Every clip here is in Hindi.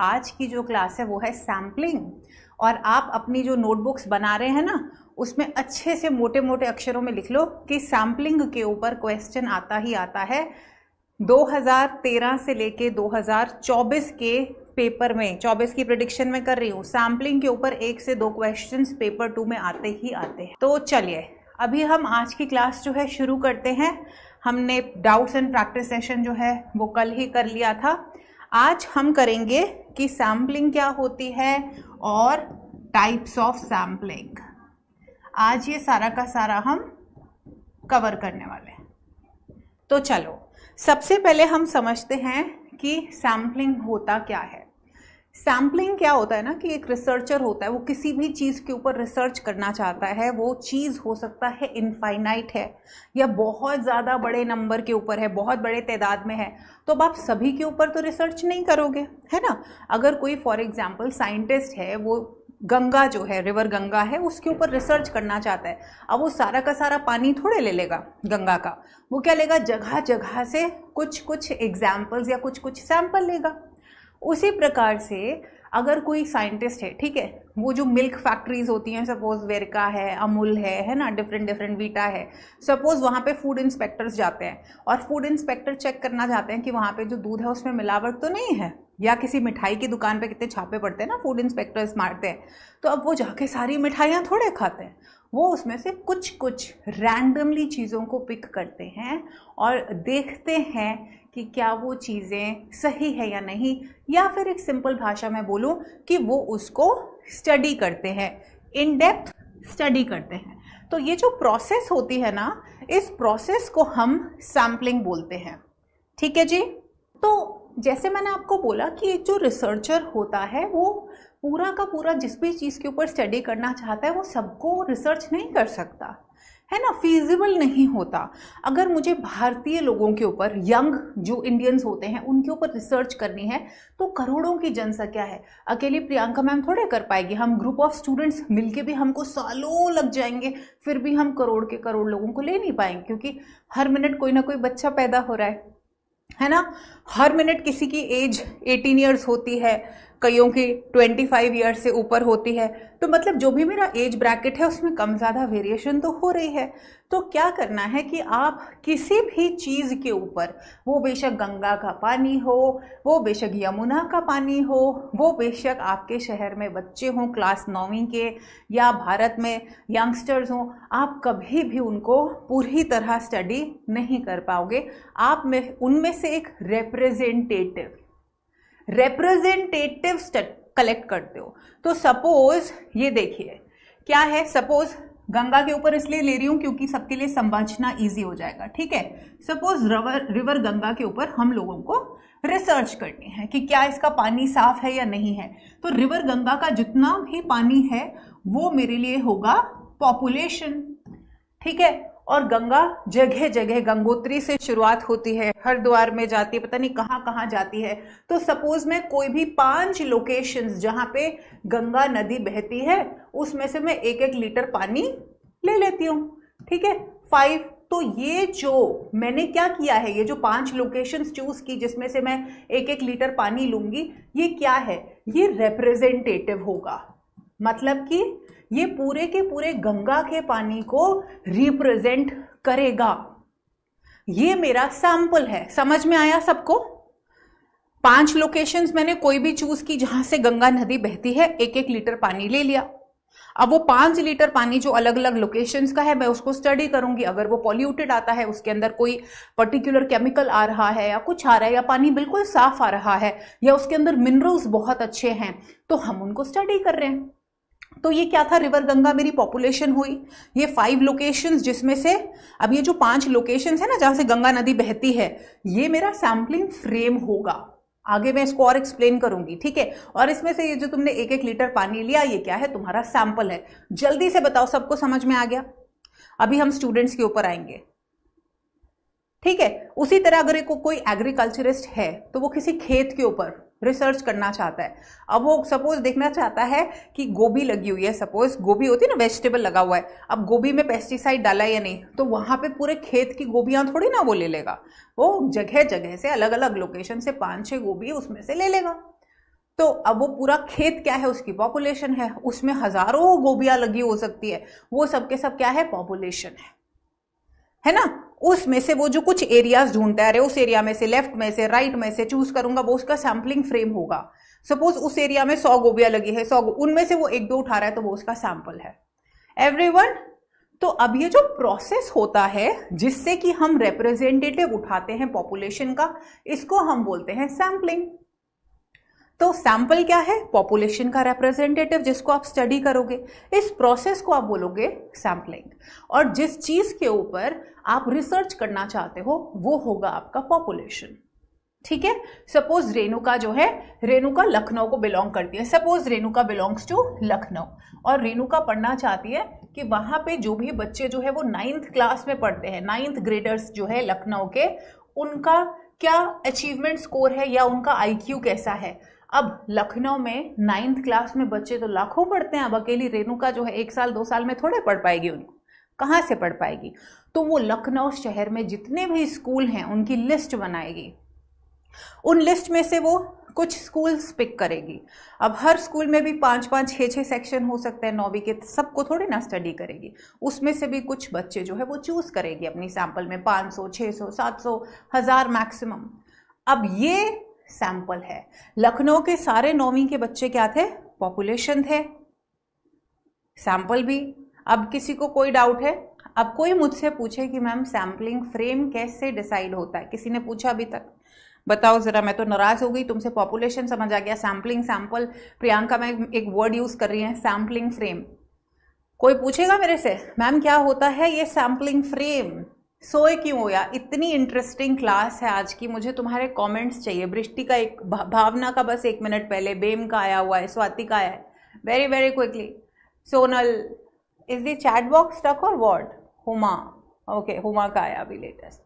आज की जो क्लास है वो है सैम्पलिंग और आप अपनी जो नोटबुक्स बना रहे हैं ना उसमें अच्छे से मोटे मोटे अक्षरों में लिख लो कि सैम्पलिंग के ऊपर क्वेश्चन आता ही आता है 2013 से लेके 2024 के पेपर में 24 की प्रडिक्शन में कर रही हूँ सैम्पलिंग के ऊपर एक से दो क्वेश्चंस पेपर टू में आते ही आते हैं तो चलिए अभी हम आज की क्लास जो है शुरू करते हैं हमने डाउट्स एंड प्रैक्टिस सेशन जो है वो कल ही कर लिया था आज हम करेंगे कि सैम्पलिंग क्या होती है और टाइप्स ऑफ सैम्पलिंग आज ये सारा का सारा हम कवर करने वाले हैं तो चलो सबसे पहले हम समझते हैं कि सैम्पलिंग होता क्या है सैम्पलिंग क्या होता है ना कि एक रिसर्चर होता है वो किसी भी चीज़ के ऊपर रिसर्च करना चाहता है वो चीज़ हो सकता है इनफाइनाइट है या बहुत ज़्यादा बड़े नंबर के ऊपर है बहुत बड़े तादाद में है तो अब आप सभी के ऊपर तो रिसर्च नहीं करोगे है ना अगर कोई फॉर एग्जाम्पल साइंटिस्ट है वो गंगा जो है रिवर गंगा है उसके ऊपर रिसर्च करना चाहता है अब वो सारा का सारा पानी थोड़े ले लेगा गंगा का वो क्या लेगा जगह जगह से कुछ कुछ एग्जाम्पल्स या कुछ कुछ सैंपल लेगा उसी प्रकार से अगर कोई साइंटिस्ट है ठीक है वो जो मिल्क फैक्ट्रीज होती हैं सपोज वेरका है अमूल है है ना डिफरेंट डिफरेंट वीटा है सपोज वहाँ पे फूड इंस्पेक्टर्स जाते हैं और फूड इंस्पेक्टर चेक करना चाहते हैं कि वहाँ पे जो दूध है उसमें मिलावट तो नहीं है या किसी मिठाई की दुकान पे कितने छापे पड़ते हैं ना फूड इंस्पेक्टर्स मारते हैं तो अब वो जाके सारी मिठाइयाँ थोड़े खाते हैं वो उसमें से कुछ कुछ रैंडमली चीज़ों को पिक करते हैं और देखते हैं कि क्या वो चीज़ें सही है या नहीं या फिर एक सिंपल भाषा में बोलूँ कि वो उसको स्टडी करते हैं इन डेप्थ स्टडी करते हैं तो ये जो प्रोसेस होती है ना इस प्रोसेस को हम सैम्पलिंग बोलते हैं ठीक है जी तो जैसे मैंने आपको बोला कि एक जो रिसर्चर होता है वो पूरा का पूरा जिस भी चीज़ के ऊपर स्टडी करना चाहता है वो सबको रिसर्च नहीं कर सकता है ना फीजिबल नहीं होता अगर मुझे भारतीय लोगों के ऊपर यंग जो इंडियंस होते हैं उनके ऊपर रिसर्च करनी है तो करोड़ों की जनसंख्या है अकेले प्रियंका मैम थोड़े कर पाएगी हम ग्रुप ऑफ स्टूडेंट्स मिलके भी हमको सालों लग जाएंगे फिर भी हम करोड़ के करोड़ लोगों को ले नहीं पाएंगे क्योंकि हर मिनट कोई ना कोई बच्चा पैदा हो रहा है है ना हर मिनट किसी की एज 18 इयर्स होती है कईयों की 25 ईयर से ऊपर होती है तो मतलब जो भी मेरा एज ब्रैकेट है उसमें कम ज़्यादा वेरिएशन तो हो रही है तो क्या करना है कि आप किसी भी चीज़ के ऊपर वो बेशक गंगा का पानी हो वो बेशक यमुना का पानी हो वो बेशक आपके शहर में बच्चे हों क्लास नौवीं के या भारत में यंगस्टर्स हों आप कभी भी उनको पूरी तरह स्टडी नहीं कर पाओगे आप में उनमें से एक रिप्रेजेंटेटिव रिप्रेजेंटेटिव कलेक्ट करते हो तो सपोज ये देखिए क्या है सपोज गंगा के ऊपर इसलिए ले रही हूं क्योंकि सबके लिए समझना इजी हो जाएगा ठीक है सपोज रिवर रिवर गंगा के ऊपर हम लोगों को रिसर्च करनी है कि क्या इसका पानी साफ है या नहीं है तो रिवर गंगा का जितना भी पानी है वो मेरे लिए होगा पॉपुलेशन ठीक है और गंगा जगह जगह गंगोत्री से शुरुआत होती है हरिद्वार में जाती है पता नहीं कहाँ कहाँ जाती है तो सपोज मैं कोई भी पांच लोकेशंस जहाँ पे गंगा नदी बहती है उसमें से मैं एक एक लीटर पानी ले लेती हूँ ठीक है फाइव तो ये जो मैंने क्या किया है ये जो पांच लोकेशंस चूज की जिसमें से मैं एक एक लीटर पानी लूंगी ये क्या है ये रिप्रेजेंटेटिव होगा मतलब कि ये पूरे के पूरे गंगा के पानी को रिप्रेजेंट करेगा ये मेरा सैंपल है समझ में आया सबको पांच लोकेशंस मैंने कोई भी चूज की जहां से गंगा नदी बहती है एक एक लीटर पानी ले लिया अब वो पांच लीटर पानी जो अलग अलग लोकेशंस का है मैं उसको स्टडी करूंगी अगर वो पॉल्यूटेड आता है उसके अंदर कोई पर्टिकुलर केमिकल आ रहा है या कुछ आ रहा है या पानी बिल्कुल साफ आ रहा है या उसके अंदर मिनरल्स बहुत अच्छे हैं तो हम उनको स्टडी कर रहे हैं तो ये क्या था रिवर गंगा मेरी पॉपुलेशन हुई ये फाइव लोकेशंस जिसमें से अब ये जो पांच लोकेशंस है ना जहां से गंगा नदी बहती है ये मेरा सैम्पलिंग फ्रेम होगा आगे मैं इसको और एक्सप्लेन करूंगी ठीक है और इसमें से ये जो तुमने एक एक लीटर पानी लिया ये क्या है तुम्हारा सैंपल है जल्दी से बताओ सबको समझ में आ गया अभी हम स्टूडेंट्स के ऊपर आएंगे ठीक है उसी तरह अगर को, कोई एग्रीकल्चरिस्ट है तो वो किसी खेत के ऊपर रिसर्च करना चाहता है अब वो सपोज देखना चाहता है कि गोभी लगी हुई है सपोज गोभी होती है ना वेजिटेबल लगा हुआ है अब गोभी में पेस्टिसाइड डाला या नहीं तो वहाँ पे पूरे खेत की गोभियाँ थोड़ी ना वो ले लेगा वो जगह जगह से अलग अलग लोकेशन से पाँच छः गोभी उसमें से ले लेगा तो अब वो पूरा खेत क्या है उसकी पॉपुलेशन है उसमें हज़ारों गोभियाँ लगी हो सकती है वो सब के सब क्या है पॉपुलेशन है है ना उसमें से वो जो कुछ एरियाज ढूंढता है उस एरिया में से लेफ्ट में से राइट में से चूज करूंगा वो उसका सैम्पलिंग फ्रेम होगा सपोज उस एरिया में सौ गोबिया लगी है सौ उनमें से वो एक दो उठा रहा है तो वो उसका सैंपल है एवरी तो अब ये जो प्रोसेस होता है जिससे कि हम रिप्रेजेंटेटिव उठाते हैं पॉपुलेशन का इसको हम बोलते हैं सैम्पलिंग तो सैंपल क्या है पॉपुलेशन का रिप्रेजेंटेटिव जिसको आप स्टडी करोगे इस प्रोसेस को आप बोलोगे सैम्पलिंग और जिस चीज़ के ऊपर आप रिसर्च करना चाहते हो वो होगा आपका पॉपुलेशन ठीक है सपोज रेणुका जो है रेणुका लखनऊ को बिलोंग करती है suppose Renuka belongs to Lucknow और रेणुका पढ़ना चाहती है कि वहां पे जो भी बच्चे जो है वो नाइन्थ क्लास में पढ़ते हैं नाइन्थ ग्रेडर्स जो है लखनऊ के उनका क्या अचीवमेंट स्कोर है या उनका आईक्यू कैसा है अब लखनऊ में नाइन्थ क्लास में बच्चे तो लाखों पढ़ते हैं अब अकेली रेणुका जो है एक साल दो साल में थोड़े पढ़ पाएगी उनको कहाँ से पढ़ पाएगी तो वो लखनऊ शहर में जितने भी स्कूल हैं उनकी लिस्ट बनाएगी उन लिस्ट में से वो कुछ स्कूल्स पिक करेगी अब हर स्कूल में भी पाँच पाँच छः छः सेक्शन हो सकते हैं नौवीं के सबको थोड़ी ना स्टडी करेगी उसमें से भी कुछ बच्चे जो है वो चूज़ करेगी अपनी सैंपल में सौ सौ सात सौ हज़ार मैक्सिमम अब ये सैंपल है लखनऊ के सारे नौवीं के बच्चे क्या थे पॉपुलेशन थे सैंपल भी अब किसी को कोई डाउट है अब कोई मुझसे पूछे कि मैम सैम्पलिंग फ्रेम कैसे डिसाइड होता है किसी ने पूछा अभी तक बताओ ज़रा मैं तो नाराज़ हो गई तुमसे पॉपुलेशन समझ आ गया सैम्पलिंग सैम्पल प्रियंका मैं एक वर्ड यूज़ कर रही है सैम्पलिंग फ्रेम कोई पूछेगा मेरे से मैम क्या होता है ये सैम्पलिंग फ्रेम सोए क्यों हो या इतनी इंटरेस्टिंग क्लास है आज की मुझे तुम्हारे कमेंट्स चाहिए बृष्टि का एक भावना का बस एक मिनट पहले बेम का आया हुआ है स्वाति का आया है very very quickly Sonal is the chat box टक और वॉट हुमा ओके हुमा का आया अभी लेटेस्ट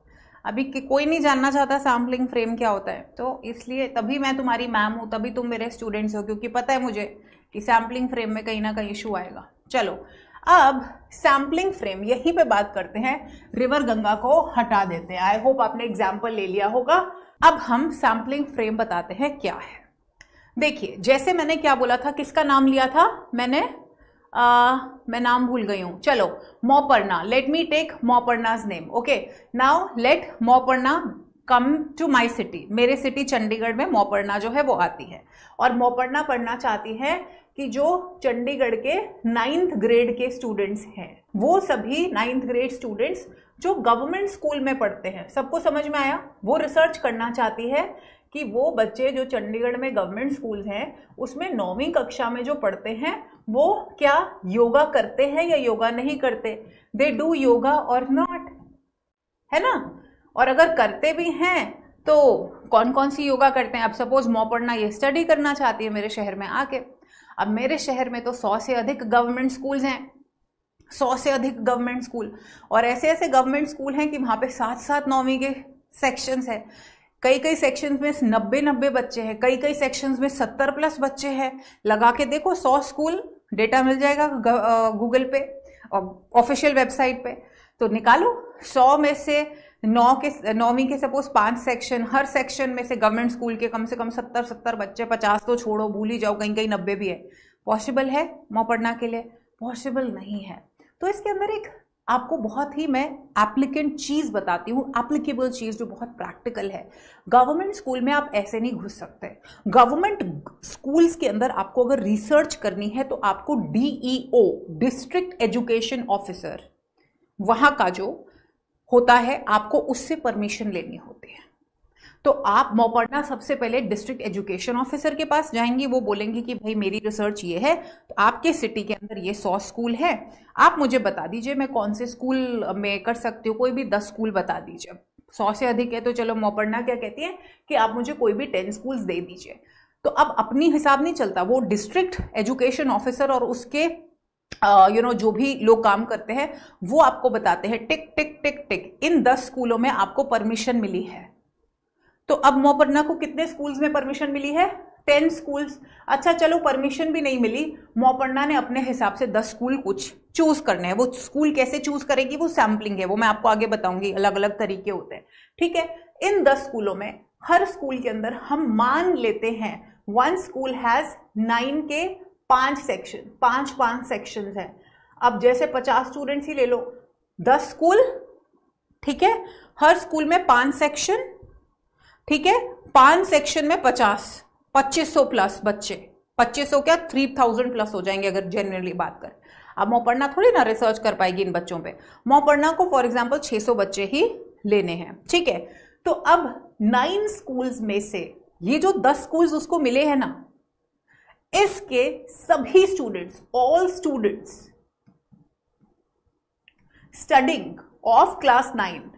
अभी कोई नहीं जानना चाहता सैम्पलिंग फ्रेम क्या होता है तो इसलिए तभी मैं तुम्हारी मैम हूँ तभी तुम मेरे स्टूडेंट्स हो क्योंकि पता है मुझे कि सैम्पलिंग फ्रेम में कहीं ना कहीं इशू आएगा चलो अब सैम्पलिंग फ्रेम यहीं पे बात करते हैं रिवर गंगा को हटा देते हैं आई होप आपने एग्जाम्पल ले लिया होगा अब हम सैम्पलिंग फ्रेम बताते हैं क्या है देखिए जैसे मैंने क्या बोला था किसका नाम लिया था मैंने आ, मैं नाम भूल गई हूँ चलो Moparna let me take Moparna's name okay now let Moparna come to my city मेरे सिटी चंडीगढ़ में मोपरना जो है वो आती है और मोपर्ना पढ़ना चाहती है कि जो चंडीगढ़ के नाइन्थ ग्रेड के स्टूडेंट्स हैं वो सभी नाइन्थ ग्रेड स्टूडेंट्स जो गवर्नमेंट स्कूल में पढ़ते हैं सबको समझ में आया वो रिसर्च करना चाहती है कि वो बच्चे जो चंडीगढ़ में गवर्नमेंट स्कूल हैं उसमें नौवीं कक्षा में जो पढ़ते हैं वो क्या योगा करते हैं या योगा नहीं करते दे डू योगा और नॉट है ना और अगर करते भी हैं तो कौन कौन सी योगा करते हैं अब सपोज मॉ पढ़ना ये स्टडी करना चाहती है मेरे शहर में आके अब मेरे शहर में तो सौ से अधिक गवर्नमेंट स्कूल्स हैं सौ से अधिक गवर्नमेंट स्कूल और ऐसे ऐसे गवर्नमेंट स्कूल हैं कि वहाँ पे सात सात नौवीं के सेक्शंस हैं कई कई सेक्शंस में नब्बे नब्बे बच्चे हैं कई कई सेक्शंस में सत्तर प्लस बच्चे हैं लगा के देखो सौ स्कूल डेटा मिल जाएगा गूगल पे और ऑफिशियल वेबसाइट पे तो निकालो सौ में से नौ के नौवीं के सपोज पांच सेक्शन हर सेक्शन में से गवर्नमेंट स्कूल के कम से कम सत्तर सत्तर बच्चे पचास तो छोड़ो भूल ही जाओ कहीं कहीं नब्बे भी है पॉसिबल है मौ पढ़ना के लिए पॉसिबल नहीं है तो इसके अंदर एक आपको बहुत ही मैं एप्लीकेंट चीज़ बताती हूँ एप्लीकेबल चीज़ जो बहुत प्रैक्टिकल है गवर्नमेंट स्कूल में आप ऐसे नहीं घुस सकते गवर्नमेंट स्कूल्स के अंदर आपको अगर रिसर्च करनी है तो आपको डीईओ डिस्ट्रिक्ट एजुकेशन ऑफिसर वहां का जो होता है आपको उससे परमिशन लेनी होती है तो आप मोपड़ना सबसे पहले डिस्ट्रिक्ट एजुकेशन ऑफिसर के पास जाएंगे वो बोलेंगे कि भाई मेरी रिसर्च ये है तो आपके सिटी के अंदर ये सौ स्कूल है आप मुझे बता दीजिए मैं कौन से स्कूल में कर सकती हूँ कोई भी दस स्कूल बता दीजिए सौ से अधिक है तो चलो मोपड़ना क्या कहती है कि आप मुझे कोई भी टेन स्कूल्स दे दीजिए तो अब अपनी हिसाब नहीं चलता वो डिस्ट्रिक्ट एजुकेशन ऑफिसर और उसके यू नो जो भी लोग काम करते हैं वो आपको बताते हैं टिक टिक टिक टिक इन दस स्कूलों में आपको परमिशन मिली है तो अब मोपन्ना को कितने स्कूल्स में परमिशन मिली है टेन स्कूल्स अच्छा चलो परमिशन भी नहीं मिली मोपन्ना ने अपने हिसाब से दस स्कूल कुछ चूज करने हैं वो स्कूल कैसे चूज करेगी वो सैम्पलिंग है वो मैं आपको आगे बताऊंगी अलग अलग तरीके होते हैं ठीक है इन दस स्कूलों में हर स्कूल के अंदर हम मान लेते हैं वन स्कूल हैज नाइन के पांच सेक्शन पांच पांच सेक्शंस हैं अब जैसे पचास स्टूडेंट्स ही ले लो दस स्कूल ठीक है हर स्कूल में पांच सेक्शन ठीक है पांच सेक्शन में पचास पच्चीस सौ प्लस बच्चे पच्चीस सौ क्या थ्री थाउजेंड प्लस हो जाएंगे अगर जनरली बात करें अब मोपर्णा थोड़ी ना रिसर्च कर पाएगी इन बच्चों पे मोपर्णा को फॉर एग्जाम्पल 600 बच्चे ही लेने हैं ठीक है तो अब नाइन स्कूल्स में से ये जो दस स्कूल्स उसको मिले हैं ना इसके सभी students all students studying of class nine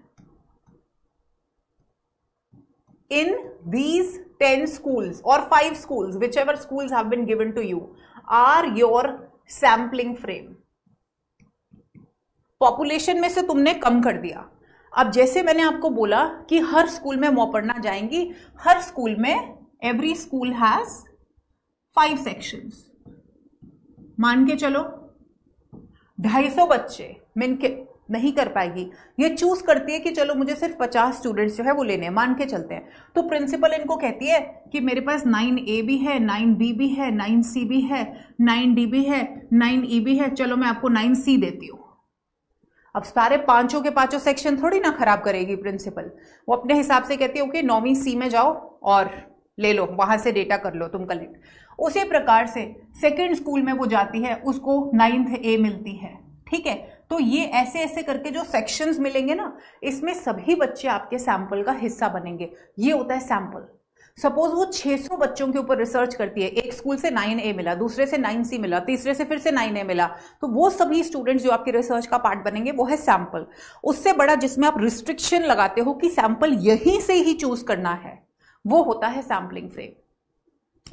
these ten schools और five schools whichever schools have been given to you are your sampling frame population में से तुमने कम कर दिया अब जैसे मैंने आपको बोला कि हर स्कूल में मोपड़ना जाएंगी हर स्कूल में every school has five sections मान के चलो 250 बच्चे मिन के नहीं कर पाएगी ये चूज करती है कि चलो मुझे सिर्फ 50 स्टूडेंट्स जो है वो लेने हैं मान के चलते हैं तो प्रिंसिपल इनको कहती है कि मेरे पास 9 ए भी है 9 बी भी है 9 सी भी है 9 डी भी है 9 ई e भी है चलो मैं आपको 9 सी देती हूँ अब सारे पांचों के पांचों सेक्शन थोड़ी ना खराब करेगी प्रिंसिपल वो अपने हिसाब से कहती है ओके नौवीं सी में जाओ और ले लो वहां से डेटा कर लो तुम कलेक्ट उसी प्रकार से सेकेंड स्कूल में वो जाती है उसको नाइन्थ ए मिलती है ठीक है तो ये ऐसे ऐसे करके जो सेक्शंस मिलेंगे ना इसमें सभी बच्चे आपके सैंपल का हिस्सा बनेंगे ये होता है सैंपल सपोज वो 600 बच्चों के ऊपर रिसर्च करती है एक स्कूल से 9A मिला दूसरे से 9C मिला तीसरे से फिर से 9A मिला तो वो सभी स्टूडेंट्स जो आपके रिसर्च का पार्ट बनेंगे वो है सैंपल उससे बड़ा जिसमें आप रिस्ट्रिक्शन लगाते हो कि सैंपल यहीं से ही चूज करना है वो होता है sampling frame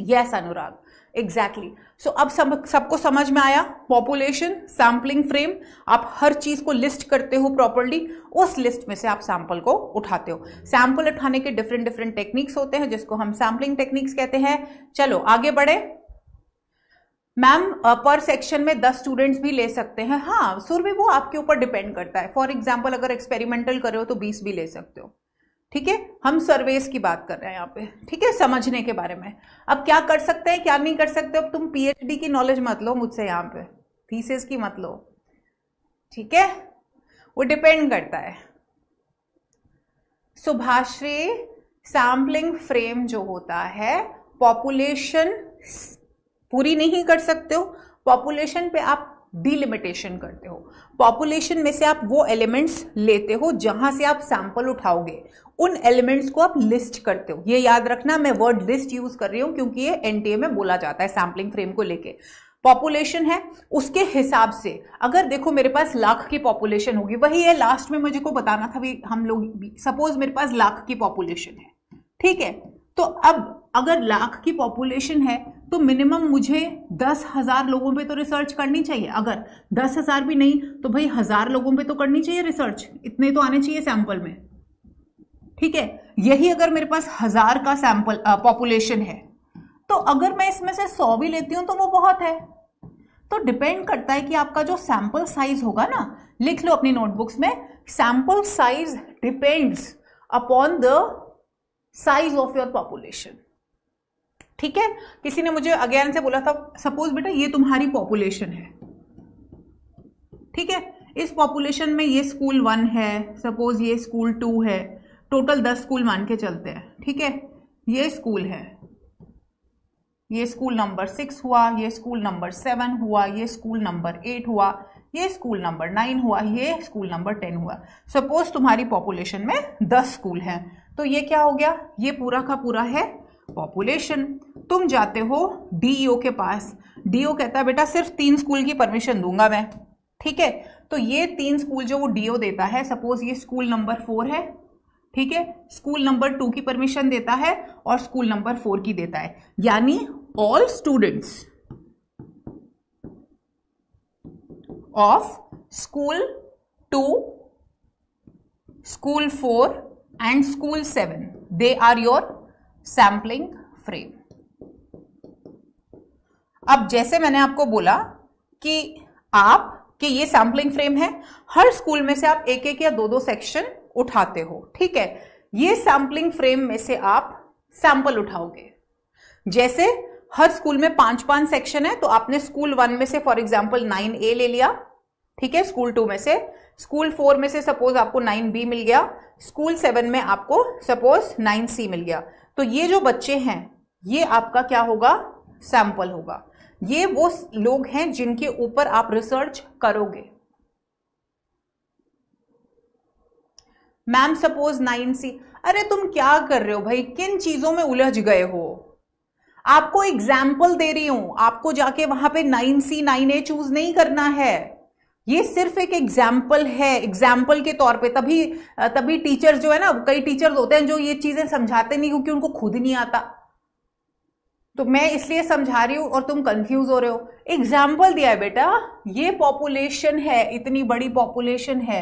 yes Anurag exactly so अब सब सबको समझ में आया पॉपुलेशन सैम्पलिंग फ्रेम आप हर चीज़ को लिस्ट करते हो प्रॉपरली उस लिस्ट में से आप सैंपल को उठाते हो सैंपल उठाने के डिफरेंट डिफरेंट टेक्निक्स होते हैं जिसको हम सैम्पलिंग टेक्निक्स कहते हैं चलो आगे बढ़े मैम पर सेक्शन में दस स्टूडेंट्स भी ले सकते हैं हाँ सुर भी वो आपके ऊपर डिपेंड करता है फॉर एग्जाम्पल अगर एक्सपेरिमेंटल कर रहे हो तो बीस भी ले सकते हो ठीक है हम सर्वेस की बात कर रहे हैं यहाँ पे ठीक है समझने के बारे में अब क्या कर सकते हैं क्या नहीं कर सकते अब तुम पीएचडी की नॉलेज मत लो मुझसे यहाँ पे थीसिस की मत लो ठीक है वो डिपेंड करता है सुभाश्री सैम्पलिंग फ्रेम जो होता है पॉपुलेशन पूरी नहीं कर सकते हो पॉपुलेशन पे आप डिलिमिटेशन करते हो पॉपुलेशन में से आप वो एलिमेंट्स लेते हो जहां से आप सैंपल उठाओगे उन एलिमेंट्स को आप लिस्ट करते हो ये याद रखना मैं वर्ड लिस्ट यूज कर रही हूँ क्योंकि ये एनटीए में बोला जाता है सैम्पलिंग फ्रेम को लेके पॉपुलेशन है उसके हिसाब से अगर देखो मेरे पास लाख की पॉपुलेशन होगी वही है लास्ट में मुझे को बताना था भी हम लोग सपोज मेरे पास लाख की पॉपुलेशन है ठीक है तो अब अगर लाख की पॉपुलेशन है तो मिनिमम मुझे दस हज़ार लोगों पे तो रिसर्च करनी चाहिए अगर दस हज़ार भी नहीं तो भाई हज़ार लोगों पे तो करनी चाहिए रिसर्च इतने तो आने चाहिए सैंपल में ठीक है यही अगर मेरे पास हज़ार का सैंपल पॉपुलेशन है तो अगर मैं इसमें से सौ भी लेती हूं तो वो बहुत है तो डिपेंड करता है कि आपका जो सैंपल साइज होगा ना लिख लो अपनी नोटबुक्स में sample size depends upon the size of your population ठीक है किसी ने मुझे अगेन से बोला था सपोज बेटा ये तुम्हारी पॉपुलेशन है ठीक है इस पॉपुलेशन में ये स्कूल वन है सपोज ये स्कूल टू है टोटल दस स्कूल मान के चलते हैं ठीक है ये स्कूल है ये स्कूल नंबर सिक्स हुआ ये स्कूल नंबर सेवन हुआ ये स्कूल नंबर एट हुआ ये स्कूल नंबर नाइन हुआ ये स्कूल नंबर टेन हुआ सपोज तुम्हारी पॉपुलेशन में दस स्कूल है तो ये क्या हो गया ये पूरा का पूरा है पॉपुलेशन तुम जाते हो डीईओ e के पास डीओ e कहता है बेटा सिर्फ तीन स्कूल की परमिशन दूंगा मैं ठीक है तो ये तीन स्कूल जो वो डीओ e देता है सपोज ये स्कूल नंबर फोर है ठीक है स्कूल नंबर टू की परमिशन देता है और स्कूल नंबर फोर की देता है यानी all students of school two school four and school seven they are your sampling frame अब जैसे मैंने आपको बोला कि आप कि ये सैम्पलिंग फ्रेम है हर स्कूल में से आप एक एक या दो दो सेक्शन उठाते हो ठीक है ये सैम्पलिंग फ्रेम में से आप सैंपल उठाओगे जैसे हर स्कूल में पांच पांच सेक्शन है तो आपने स्कूल वन में से फॉर एग्जाम्पल नाइन ए ले लिया ठीक है स्कूल टू में से स्कूल फोर में से सपोज आपको नाइन बी मिल गया स्कूल सेवन में आपको सपोज नाइन सी मिल गया तो ये जो बच्चे हैं ये आपका क्या होगा सैंपल होगा ये वो लोग हैं जिनके ऊपर आप रिसर्च करोगे मैम सपोज नाइन सी अरे तुम क्या कर रहे हो भाई किन चीजों में उलझ गए हो आपको एग्जाम्पल दे रही हूं आपको जाके वहां पे nine C nine A choose नहीं करना है ये सिर्फ एक एग्जाम्पल है एग्जाम्पल के तौर पे तभी तभी टीचर्स जो है ना कई टीचर्स होते हैं जो ये चीजें समझाते नहीं क्योंकि उनको खुद नहीं आता तो मैं इसलिए समझा रही हूं और तुम कंफ्यूज हो रहे हो एग्जाम्पल दिया है बेटा ये पॉपुलेशन है इतनी बड़ी पॉपुलेशन है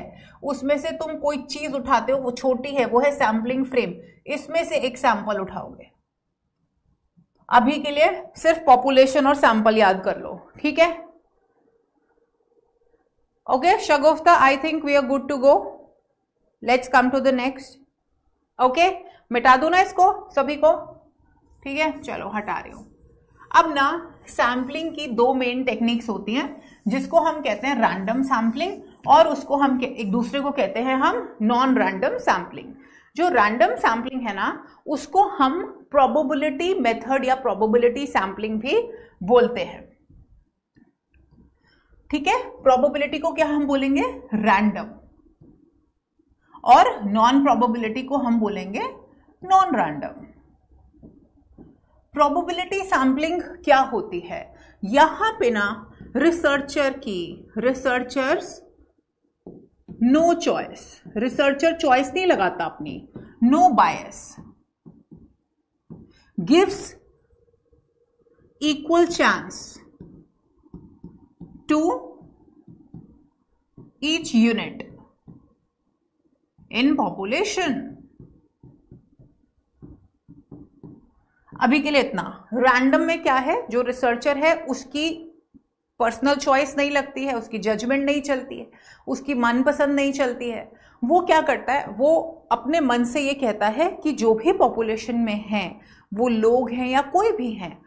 उसमें से तुम कोई चीज उठाते हो वो छोटी है वो है सैम्पलिंग फ्रेम इसमें से एक सैंपल उठाओगे अभी के लिए सिर्फ पॉपुलेशन और सैंपल याद कर लो ठीक है Okay, Shagofta, I think we are good to go. Let's come to the next. Okay, मिटा दू ना इसको सभी को ठीक है चलो हटा रही हूं अब ना सैम्पलिंग की दो मेन टेक्निक्स होती हैं जिसको हम कहते हैं रैंडम सैम्पलिंग और उसको हम एक दूसरे को कहते हैं हम नॉन रैंडम सैम्पलिंग जो रैंडम सैम्पलिंग है ना उसको हम प्रोबेबिलिटी मेथड या प्रोबेबिलिटी सैम्पलिंग भी बोलते हैं ठीक है प्रोबेबिलिटी को क्या हम बोलेंगे रैंडम और नॉन प्रोबेबिलिटी को हम बोलेंगे नॉन रैंडम प्रोबेबिलिटी सैम्पलिंग क्या होती है यहां पे ना रिसर्चर की researchers no choice researcher choice नहीं लगाता अपनी no bias gives equal chance to each unit in population अभी के लिए इतना रैंडम में क्या है जो रिसर्चर है उसकी पर्सनल चॉइस नहीं लगती है उसकी जजमेंट नहीं चलती है उसकी मनपसंद नहीं चलती है वो क्या करता है वो अपने मन से ये कहता है कि जो भी पॉपुलेशन में है वो लोग हैं या कोई भी हैं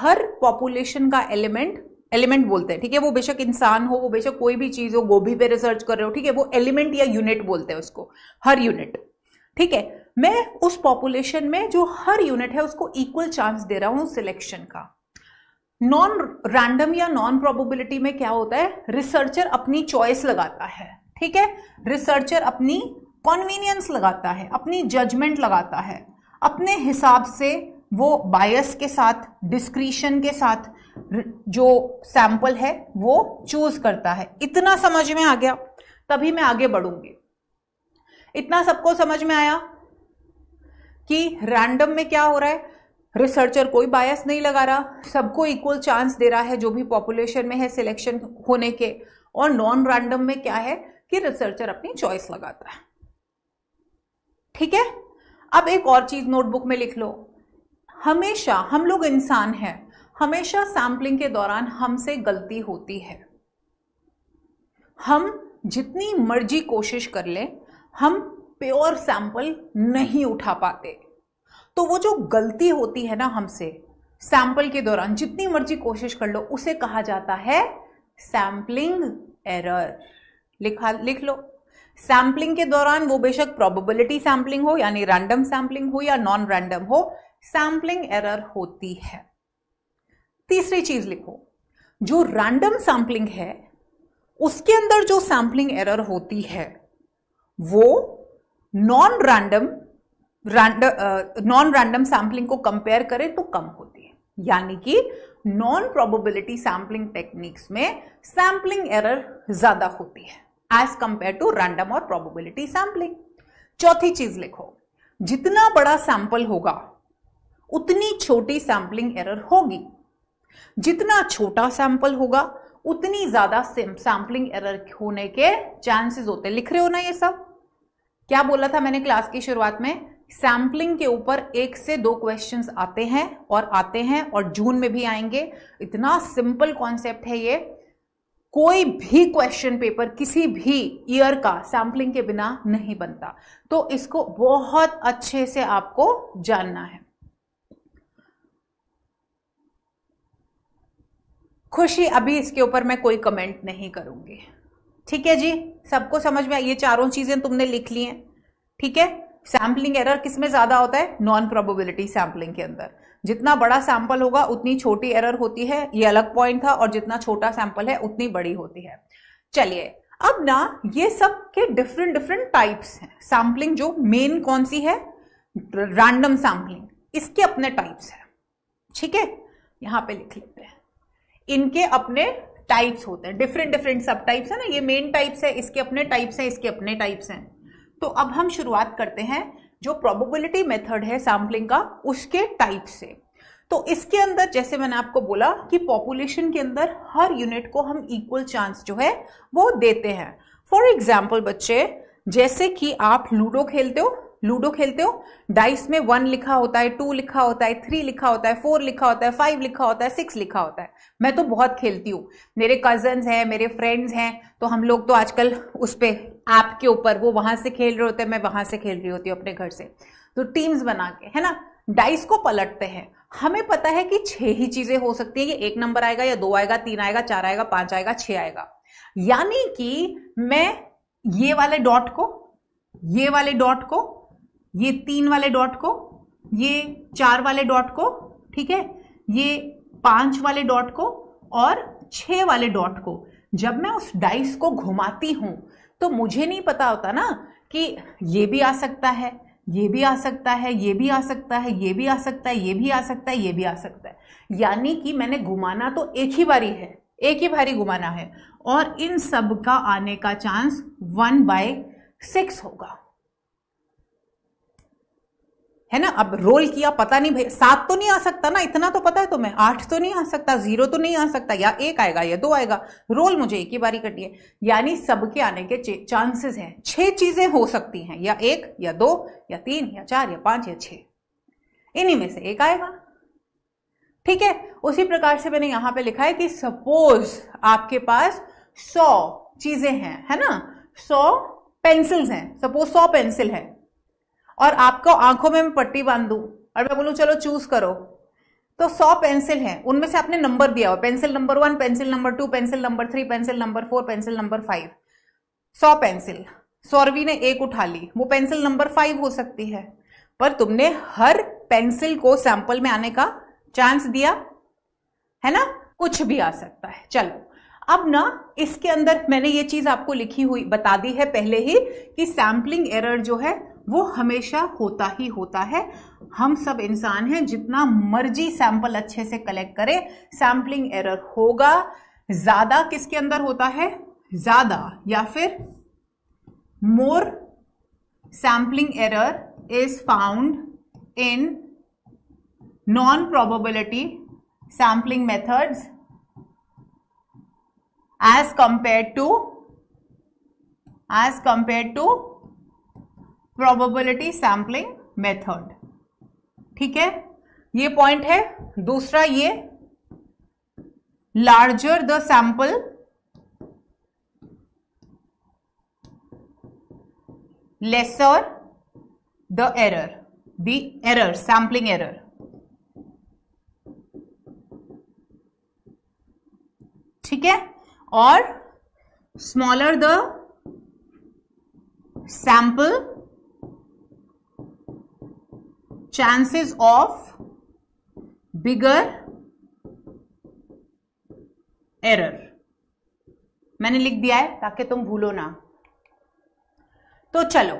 हर पॉपुलेशन का एलिमेंट एलिमेंट बोलते हैं ठीक है वो बेशक इंसान हो वो बेशक कोई भी चीज़ हो गोभी पे रिसर्च कर रहे हो ठीक है वो एलिमेंट या यूनिट बोलते हैं उसको हर यूनिट ठीक है मैं उस पॉपुलेशन में जो हर यूनिट है उसको इक्वल चांस दे रहा हूं सिलेक्शन का नॉन रैंडम या नॉन प्रोबेबिलिटी में क्या होता है रिसर्चर अपनी चॉइस लगाता है ठीक है रिसर्चर अपनी कॉन्वीनियंस लगाता है अपनी जजमेंट लगाता है अपने हिसाब से वो बायस के साथ डिस्क्रिशन के साथ जो सैंपल है वो चूज करता है इतना समझ में आ गया तभी मैं आगे बढ़ूंगी इतना सबको समझ में आया कि रैंडम में क्या हो रहा है रिसर्चर कोई बायस नहीं लगा रहा सबको इक्वल चांस दे रहा है जो भी पॉपुलेशन में है सिलेक्शन होने के और नॉन रैंडम में क्या है कि रिसर्चर अपनी चॉइस लगाता है ठीक है अब एक और चीज नोटबुक में लिख लो हमेशा हम लोग इंसान हैं हमेशा सैम्पलिंग के दौरान हमसे गलती होती है हम जितनी मर्जी कोशिश कर लें हम प्योर सैंपल नहीं उठा पाते तो वो जो गलती होती है ना हमसे सैंपल के दौरान जितनी मर्जी कोशिश कर लो उसे कहा जाता है सैम्पलिंग एरर लिखा लिख लो सैम्पलिंग के दौरान वो बेशक प्रोबेबिलिटी सैम्पलिंग हो यानी रैंडम सैम्पलिंग हो या नॉन रैंडम हो सैम्पलिंग एरर होती है तीसरी चीज लिखो जो रैंडम सैंपलिंग है उसके अंदर जो सैंपलिंग एरर होती है वो non random non random sampling को कंपेयर करें तो कम होती है यानी कि नॉन प्रोबेबिलिटी सैंपलिंग टेक्निक्स में सैंपलिंग एरर ज्यादा होती है एज कंपेयर टू रैंडम और प्रोबेबिलिटी सैंपलिंग चौथी चीज लिखो जितना बड़ा सैंपल होगा उतनी छोटी सैंपलिंग एरर होगी जितना छोटा सैंपल होगा उतनी ज्यादा सैंपलिंग एरर होने के चांसेस होते हैं लिख रहे हो ना ये सब क्या बोला था मैंने क्लास की शुरुआत में सैंपलिंग के ऊपर एक से दो क्वेश्चंस आते हैं और आते हैं और जून में भी आएंगे इतना सिंपल कॉन्सेप्ट है ये कोई भी क्वेश्चन पेपर किसी भी ईयर का सैंपलिंग के बिना नहीं बनता तो इसको बहुत अच्छे से आपको जानना है खुशी अभी इसके ऊपर मैं कोई कमेंट नहीं करूंगी ठीक है जी सबको समझ में ये चारों चीज़ें तुमने लिख ली हैं ठीक है सैम्पलिंग एरर किस में ज़्यादा होता है नॉन प्रोबेबिलिटी सैम्पलिंग के अंदर जितना बड़ा सैंपल होगा उतनी छोटी एरर होती है ये अलग पॉइंट था और जितना छोटा सैंपल है उतनी बड़ी होती है चलिए अब ना ये सब के डिफरेंट डिफरेंट टाइप्स हैं सैम्पलिंग जो मेन कौन सी है रैंडम सैम्पलिंग इसके अपने टाइप्स हैं ठीक है यहां पे लिख लेते हैं इनके अपने टाइप्स होते हैं डिफरेंट डिफरेंट सब टाइप्स है ना ये मेन टाइप्स है इसके अपने टाइप्स हैं इसके अपने टाइप्स हैं तो अब हम शुरुआत करते हैं जो प्रोबेबिलिटी मेथड है सैम्पलिंग का उसके टाइप से तो इसके अंदर जैसे मैंने आपको बोला कि पॉपुलेशन के अंदर हर यूनिट को हम इक्वल चांस जो है वो देते हैं फॉर एग्जाम्पल बच्चे जैसे कि आप लूडो खेलते हो लूडो खेलते हो डाइस में वन लिखा होता है टू लिखा होता है थ्री लिखा होता है फोर लिखा होता है फाइव लिखा होता है सिक्स लिखा होता है मैं तो बहुत खेलती हूँ मेरे कजन हैं मेरे फ्रेंड्स हैं तो हम लोग तो आजकल उस पर ऐप के ऊपर वो वहां से खेल रहे होते हैं मैं वहां से खेल रही होती हूँ अपने घर से तो टीम्स बना के है ना डाइस को पलटते हैं हमें पता है कि छह ही चीज़ें हो सकती है कि एक नंबर आएगा या दो आएगा तीन आएगा चार आएगा पांच आएगा छ आएगा यानी कि मैं ये वाले डॉट को ये वाले डॉट को ये तीन वाले डॉट को ये चार वाले डॉट को ठीक है ये पांच वाले डॉट को और छह वाले डॉट को जब मैं उस डाइस को घुमाती हूं तो मुझे नहीं पता होता ना कि ये भी आ सकता है ये भी आ सकता है ये भी आ सकता है ये भी आ सकता है ये भी आ सकता है ये भी आ सकता है यानी कि मैंने घुमाना तो एक ही बारी है एक ही बारी घुमाना है और इन सब का आने का चांस वन बाय सिक्स होगा है ना अब रोल किया पता नहीं भाई सात तो नहीं आ सकता ना इतना तो पता है तुम्हें आठ तो नहीं आ सकता जीरो तो नहीं आ सकता या एक आएगा या दो आएगा रोल मुझे एक ही बारी करनी है यानी सबके आने के चांसेस हैं छह चीजें हो सकती हैं या एक या दो या तीन या चार या पांच या छह इन्हीं में से एक आएगा ठीक है उसी प्रकार से मैंने यहां पर लिखा है कि सपोज आपके पास सौ चीजें हैं है ना सौ पेंसिल्स हैं सपोज सौ पेंसिल है और आपको आंखों में मैं पट्टी बांध दू और मैं बोलू चलो चूज करो तो सौ पेंसिल हैं उनमें से आपने नंबर दिया हुआ pencil number one pencil number two pencil number three pencil number four pencil number five सौ पेंसिल सौरवी ने एक उठा ली वो पेंसिल नंबर फाइव हो सकती है पर तुमने हर पेंसिल को सैंपल में आने का चांस दिया है ना कुछ भी आ सकता है चलो अब ना इसके अंदर मैंने ये चीज आपको लिखी हुई बता दी है पहले ही कि सैम्पलिंग एरर जो है वो हमेशा होता ही होता है हम सब इंसान हैं जितना मर्जी सैंपल अच्छे से कलेक्ट करें सैम्पलिंग एरर होगा ज़्यादा किसके अंदर होता है ज़्यादा या फिर more sampling error is found in non probability sampling methods as compare to as compare to probability sampling method ठीक है ये पॉइंट है दूसरा ये larger the sample lesser the error the error sampling error ठीक है और smaller the sample chances of bigger error मैंने लिख दिया है ताकि तुम भूलो ना तो चलो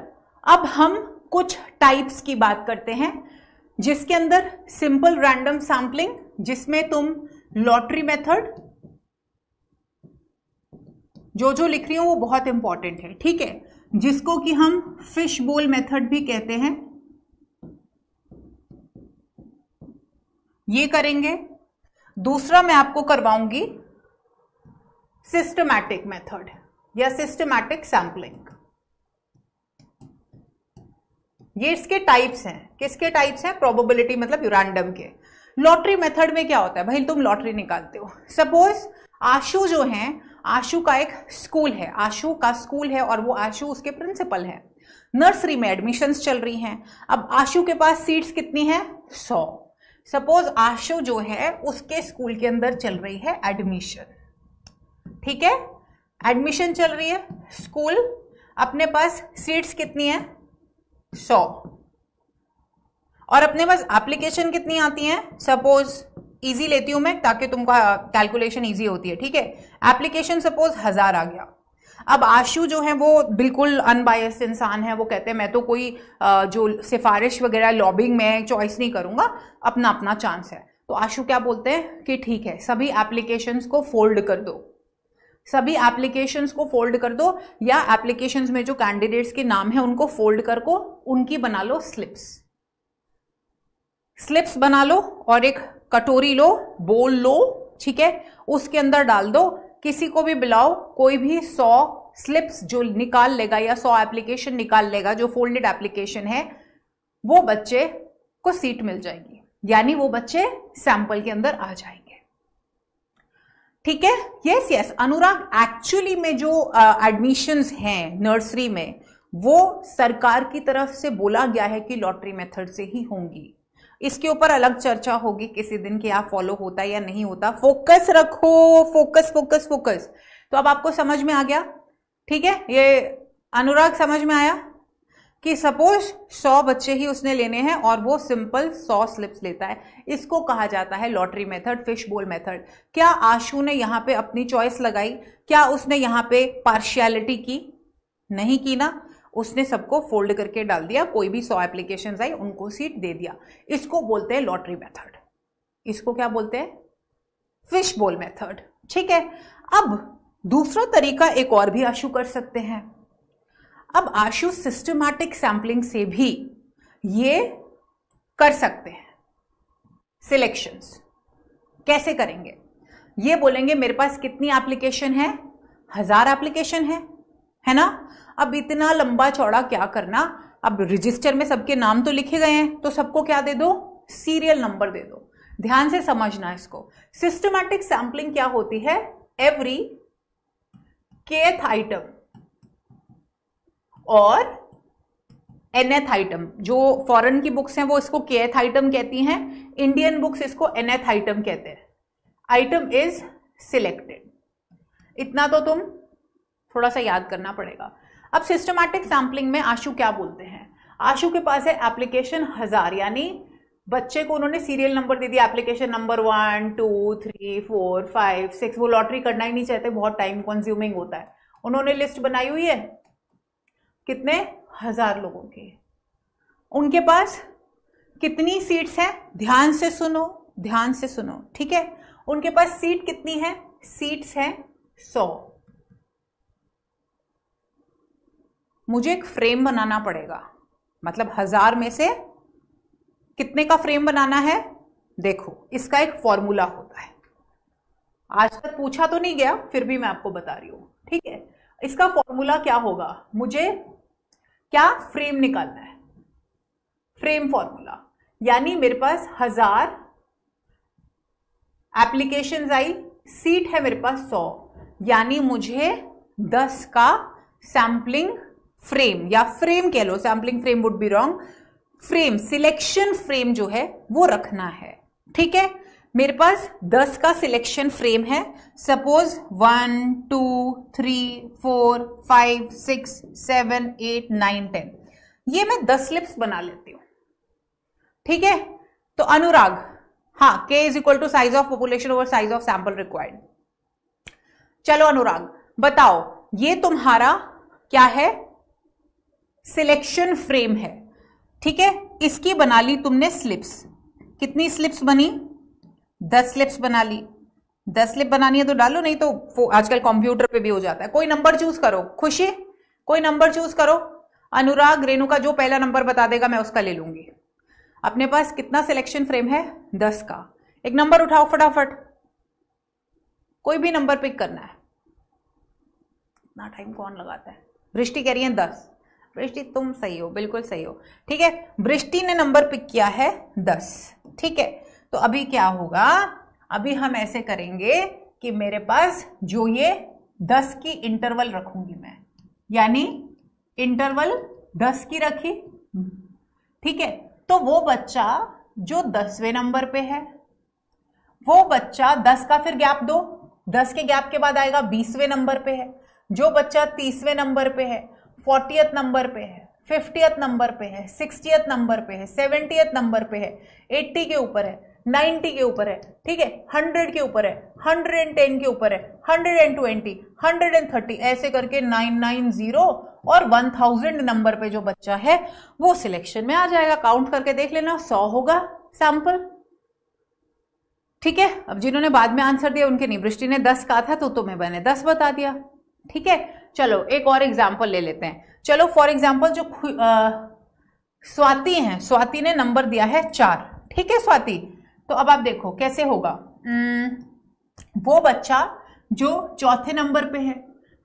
अब हम कुछ टाइप्स की बात करते हैं जिसके अंदर सिंपल रैंडम सैम्पलिंग जिसमें तुम लॉटरी मेथड जो जो लिख रही हो वो बहुत इंपॉर्टेंट है ठीक है जिसको कि हम फिश बोल मेथड भी कहते हैं ये करेंगे दूसरा मैं आपको करवाऊंगी सिस्टमैटिक मेथड या सिस्टमैटिक सैम्पलिंग ये इसके टाइप्स हैं किसके टाइप्स हैं प्रोबेबिलिटी मतलब रैंडम के लॉटरी मेथड में क्या होता है भाई तुम लॉटरी निकालते हो सपोज आशु जो हैं आशु का एक स्कूल है आशु का स्कूल है और वो आशु उसके प्रिंसिपल है नर्सरी में एडमिशंस चल रही हैं अब आशु के पास सीट्स कितनी हैं सौ सपोज आशु जो है उसके स्कूल के अंदर चल रही है एडमिशन ठीक है एडमिशन चल रही है स्कूल अपने पास सीट्स कितनी है सौ और अपने पास एप्लीकेशन कितनी आती है सपोज इजी लेती हूं मैं ताकि तुमको कैलकुलेशन इजी होती है ठीक है एप्लीकेशन सपोज हजार आ गया अब आशु जो है वो बिल्कुल अनबायस इंसान है वो कहते हैं मैं तो कोई जो सिफारिश वगैरह लॉबिंग में चॉइस नहीं करूंगा अपना अपना चांस है तो आशु क्या बोलते हैं कि ठीक है सभी एप्लीकेशंस को फोल्ड कर दो सभी एप्लीकेशंस को फोल्ड कर दो या एप्लीकेशंस में जो कैंडिडेट्स के नाम है उनको फोल्ड कर को उनकी बना लो स्लिप्स स्लिप्स बना लो और एक कटोरी लो बोल लो ठीक है उसके अंदर डाल दो किसी को भी बुलाओ कोई भी सौ स्लिप्स जो निकाल लेगा या सौ एप्लीकेशन निकाल लेगा जो फोल्डेड एप्लीकेशन है वो बच्चे को सीट मिल जाएगी यानी वो बच्चे सैंपल के अंदर आ जाएंगे ठीक है यस यस अनुराग एक्चुअली में जो एडमिशंस uh, हैं नर्सरी में वो सरकार की तरफ से बोला गया है कि लॉटरी मेथड से ही होंगी इसके ऊपर अलग चर्चा होगी किसी दिन कि आप फॉलो होता है या नहीं होता फोकस रखो फोकस फोकस फोकस तो अब आपको समझ में आ गया ठीक है ये अनुराग समझ में आया कि सपोज सौ बच्चे ही उसने लेने हैं और वो सिंपल सौ स्लिप्स लेता है इसको कहा जाता है lottery method fish bowl method क्या आशु ने यहां पे अपनी चॉइस लगाई क्या उसने यहां पे पार्शियलिटी की नहीं की ना उसने सबको फोल्ड करके डाल दिया कोई भी सौ एप्लीकेशन आई उनको सीट दे दिया इसको बोलते हैं लॉटरी मेथड इसको क्या बोलते हैं फिश बोल मेथड ठीक है अब दूसरा तरीका एक और भी आशु कर सकते हैं अब आशु सिस्टमैटिक सैम्पलिंग से भी ये कर सकते हैं सिलेक्शंस कैसे करेंगे ये बोलेंगे मेरे पास कितनी एप्लीकेशन है हजार एप्लीकेशन है है ना अब इतना लंबा चौड़ा क्या करना अब रजिस्टर में सबके नाम तो लिखे गए हैं तो सबको क्या दे दो सीरियल नंबर दे दो ध्यान से समझना इसको सिस्टमैटिक सैम्पलिंग क्या होती है एवरी केथ आइटम और एनएथ आइटम जो फॉरेन की बुक्स हैं वो इसको केथ आइटम कहती हैं इंडियन बुक्स इसको एनएथ आइटम कहते हैं आइटम इज सिलेक्टेड इतना तो तुम थोड़ा सा याद करना पड़ेगा अब सिस्टमैटिक सैम्पलिंग में आशु क्या बोलते हैं आशु के पास है एप्लीकेशन हज़ार यानी बच्चे को उन्होंने सीरियल नंबर दे दिया application number one two three four five six वो लॉटरी करना ही नहीं चाहते बहुत टाइम कंज्यूमिंग होता है उन्होंने लिस्ट बनाई हुई है कितने हजार लोगों की उनके पास कितनी सीट्स हैं ध्यान से सुनो ध्यान से सुनो ठीक है उनके पास सीट कितनी है सीट्स हैं सौ मुझे एक फ्रेम बनाना पड़ेगा मतलब हज़ार में से कितने का फ्रेम बनाना है देखो इसका एक फॉर्मूला होता है आज तक पूछा तो नहीं गया फिर भी मैं आपको बता रही हूं ठीक है इसका फॉर्मूला क्या होगा मुझे क्या फ्रेम निकालना है फ्रेम फॉर्मूला यानी मेरे पास हजार एप्लीकेशन आई सीट है मेरे पास सौ यानी मुझे दस का सैम्पलिंग फ्रेम या फ्रेम कह लो sampling frame would be wrong frame selection frame जो है वो रखना है ठीक है मेरे पास दस का सिलेक्शन फ्रेम है suppose one two three four five six seven eight nine ten ये मैं दस लिप्स बना लेती हूं ठीक है तो अनुराग हाँ K is equal to size of population over size of sample required चलो अनुराग बताओ ये तुम्हारा क्या है सिलेक्शन फ्रेम है ठीक है इसकी बना ली तुमने स्लिप्स कितनी स्लिप्स बनी दस स्लिप्स बना ली दस स्लिप बनानी है तो डालो नहीं तो आजकल कंप्यूटर पे भी हो जाता है कोई नंबर चूज करो खुशी कोई नंबर चूज करो अनुराग रेणु का जो पहला नंबर बता देगा मैं उसका ले लूंगी अपने पास कितना सिलेक्शन फ्रेम है दस का एक नंबर उठाओ फटाफट कोई भी नंबर पिक करना है इतना टाइम कौन लगाता है वृष्टि कह रही है दस वृष्टि तुम सही हो बिल्कुल सही हो ठीक है वृष्टि ने नंबर पिक किया है दस ठीक है तो अभी क्या होगा अभी हम ऐसे करेंगे कि मेरे पास जो ये दस की इंटरवल रखूंगी मैं यानी इंटरवल दस की रखी ठीक है तो वो बच्चा जो दसवें नंबर पे है वो बच्चा दस का फिर गैप दो दस के गैप के बाद आएगा बीसवें नंबर पे है जो बच्चा तीसवें नंबर पे है फोर्टियथ नंबर पे है फिफ्टियथ नंबर पे है सिक्सटियथ नंबर पे है सेवेंटियथ नंबर पे है एट्टी के ऊपर है नाइन्टी के ऊपर है ठीक है हंड्रेड के ऊपर है हंड्रेड एंड टेन के ऊपर है hundred and twenty hundred and thirty ऐसे करके नाइन नाइन जीरो और वन थाउजेंड नंबर पे जो बच्चा है वो सिलेक्शन में आ जाएगा काउंट करके देख लेना सौ होगा सैंपल ठीक है अब जिन्होंने बाद में आंसर दिया उनके निवृष्टि ने दस कहा था तो तुम्हें तो मैंने दस बता दिया ठीक है चलो एक और एग्जाम्पल ले लेते हैं चलो फॉर एग्जाम्पल जो स्वाति हैं स्वाति ने नंबर दिया है चार ठीक है स्वाति तो अब आप देखो कैसे होगा वो बच्चा जो चौथे नंबर पे है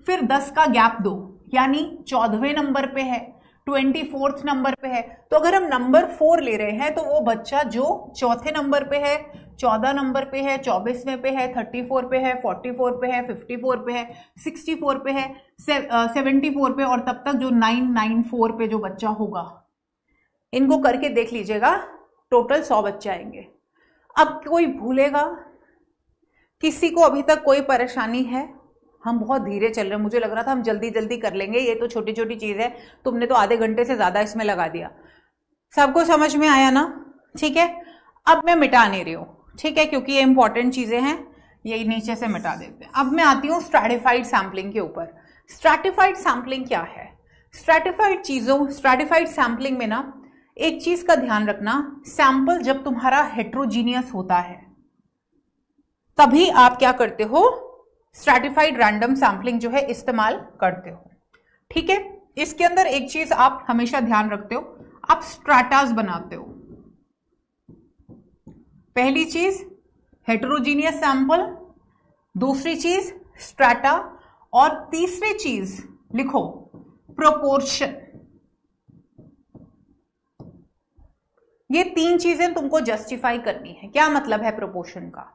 फिर दस का गैप दो यानी चौदहवें नंबर पे है ट्वेंटी फोर्थ नंबर पे है तो अगर हम नंबर फोर ले रहे हैं तो वो बच्चा जो चौथे नंबर पे है चौदह नंबर पे है चौबीसवें पे है थर्टी फोर पे है फोर्टी फोर पे है फिफ्टी फोर पे है सिक्सटी फोर पे है सेवेंटी फोर uh, पे और तब तक जो नाइन नाइन फोर पे जो बच्चा होगा इनको करके देख लीजिएगा टोटल सौ बच्चे आएंगे अब कोई भूलेगा किसी को अभी तक कोई परेशानी है हम बहुत धीरे चल रहे हैं मुझे लग रहा था हम जल्दी जल्दी कर लेंगे ये तो छोटी छोटी चीज़ है तुमने तो आधे घंटे से ज़्यादा इसमें लगा दिया सबको समझ में आया ना ठीक है अब मैं मिटा नहीं रही हूँ ठीक है क्योंकि ये इंपॉर्टेंट चीज़ें हैं ये नीचे से मिटा देते हैं अब मैं आती हूँ स्ट्रेटिफाइड सैम्पलिंग के ऊपर स्ट्रेटिफाइड सैम्पलिंग क्या है स्ट्रेटिफाइड चीज़ों स्ट्रेटिफाइड सैम्पलिंग में ना एक चीज़ का ध्यान रखना सैंपल जब तुम्हारा हेट्रोजीनियस होता है तभी आप क्या करते हो स्ट्रेटिफाइड रैंडम सैम्पलिंग जो है इस्तेमाल करते हो ठीक है इसके अंदर एक चीज़ आप हमेशा ध्यान रखते हो आप स्ट्राटाज बनाते हो पहली चीज हेट्रोजीनियस सैंपल दूसरी चीज स्ट्रेटा और तीसरी चीज लिखो प्रोपोर्शन ये तीन चीजें तुमको जस्टिफाई करनी है क्या मतलब है प्रोपोर्शन का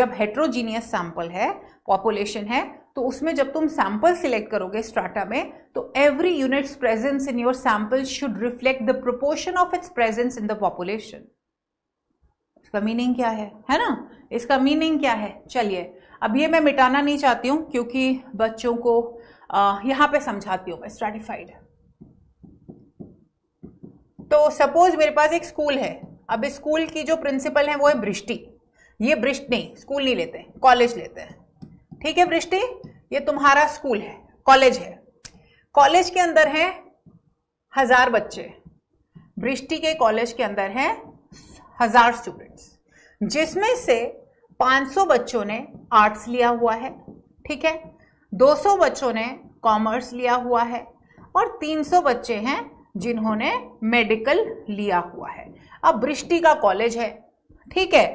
जब हेट्रोजीनियस सैंपल है पॉपुलेशन है तो उसमें जब तुम सैंपल सिलेक्ट करोगे स्ट्राटा में तो every units presence in your sample should reflect the proportion of its presence in the population इसका मीनिंग क्या है है ना इसका मीनिंग क्या है चलिए अब ये मैं मिटाना नहीं चाहती हूँ क्योंकि बच्चों को आ, यहाँ पे समझाती हूँ स्ट्रेटिफाइड तो सपोज मेरे पास एक स्कूल है अब इस स्कूल की जो प्रिंसिपल है वो है बृष्टि ये बृष्ट नहीं स्कूल नहीं लेते कॉलेज लेते हैं ठीक है बृष्टि ये तुम्हारा स्कूल है कॉलेज है कॉलेज के अंदर है हजार बच्चे बृष्टि के कॉलेज के अंदर है हजार स्टूडेंट्स जिसमें से 500 बच्चों ने आर्ट्स लिया हुआ है ठीक है 200 बच्चों ने कॉमर्स लिया हुआ है और 300 बच्चे हैं जिन्होंने मेडिकल लिया हुआ है अब बृष्टि का कॉलेज है ठीक है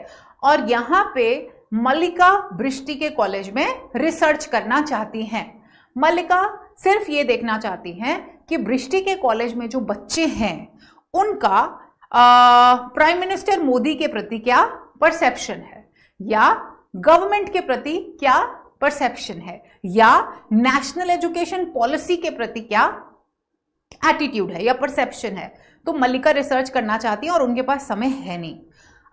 और यहाँ पे मल्लिका बृष्टि के कॉलेज में रिसर्च करना चाहती हैं मल्लिका सिर्फ ये देखना चाहती हैं कि बृष्टि के कॉलेज में जो बच्चे हैं उनका प्राइम मिनिस्टर मोदी के प्रति क्या परसेप्शन है या गवर्नमेंट के प्रति क्या परसेप्शन है या नेशनल एजुकेशन पॉलिसी के प्रति क्या एटीट्यूड है या परसेप्शन है तो मल्लिका रिसर्च करना चाहती है और उनके पास समय है नहीं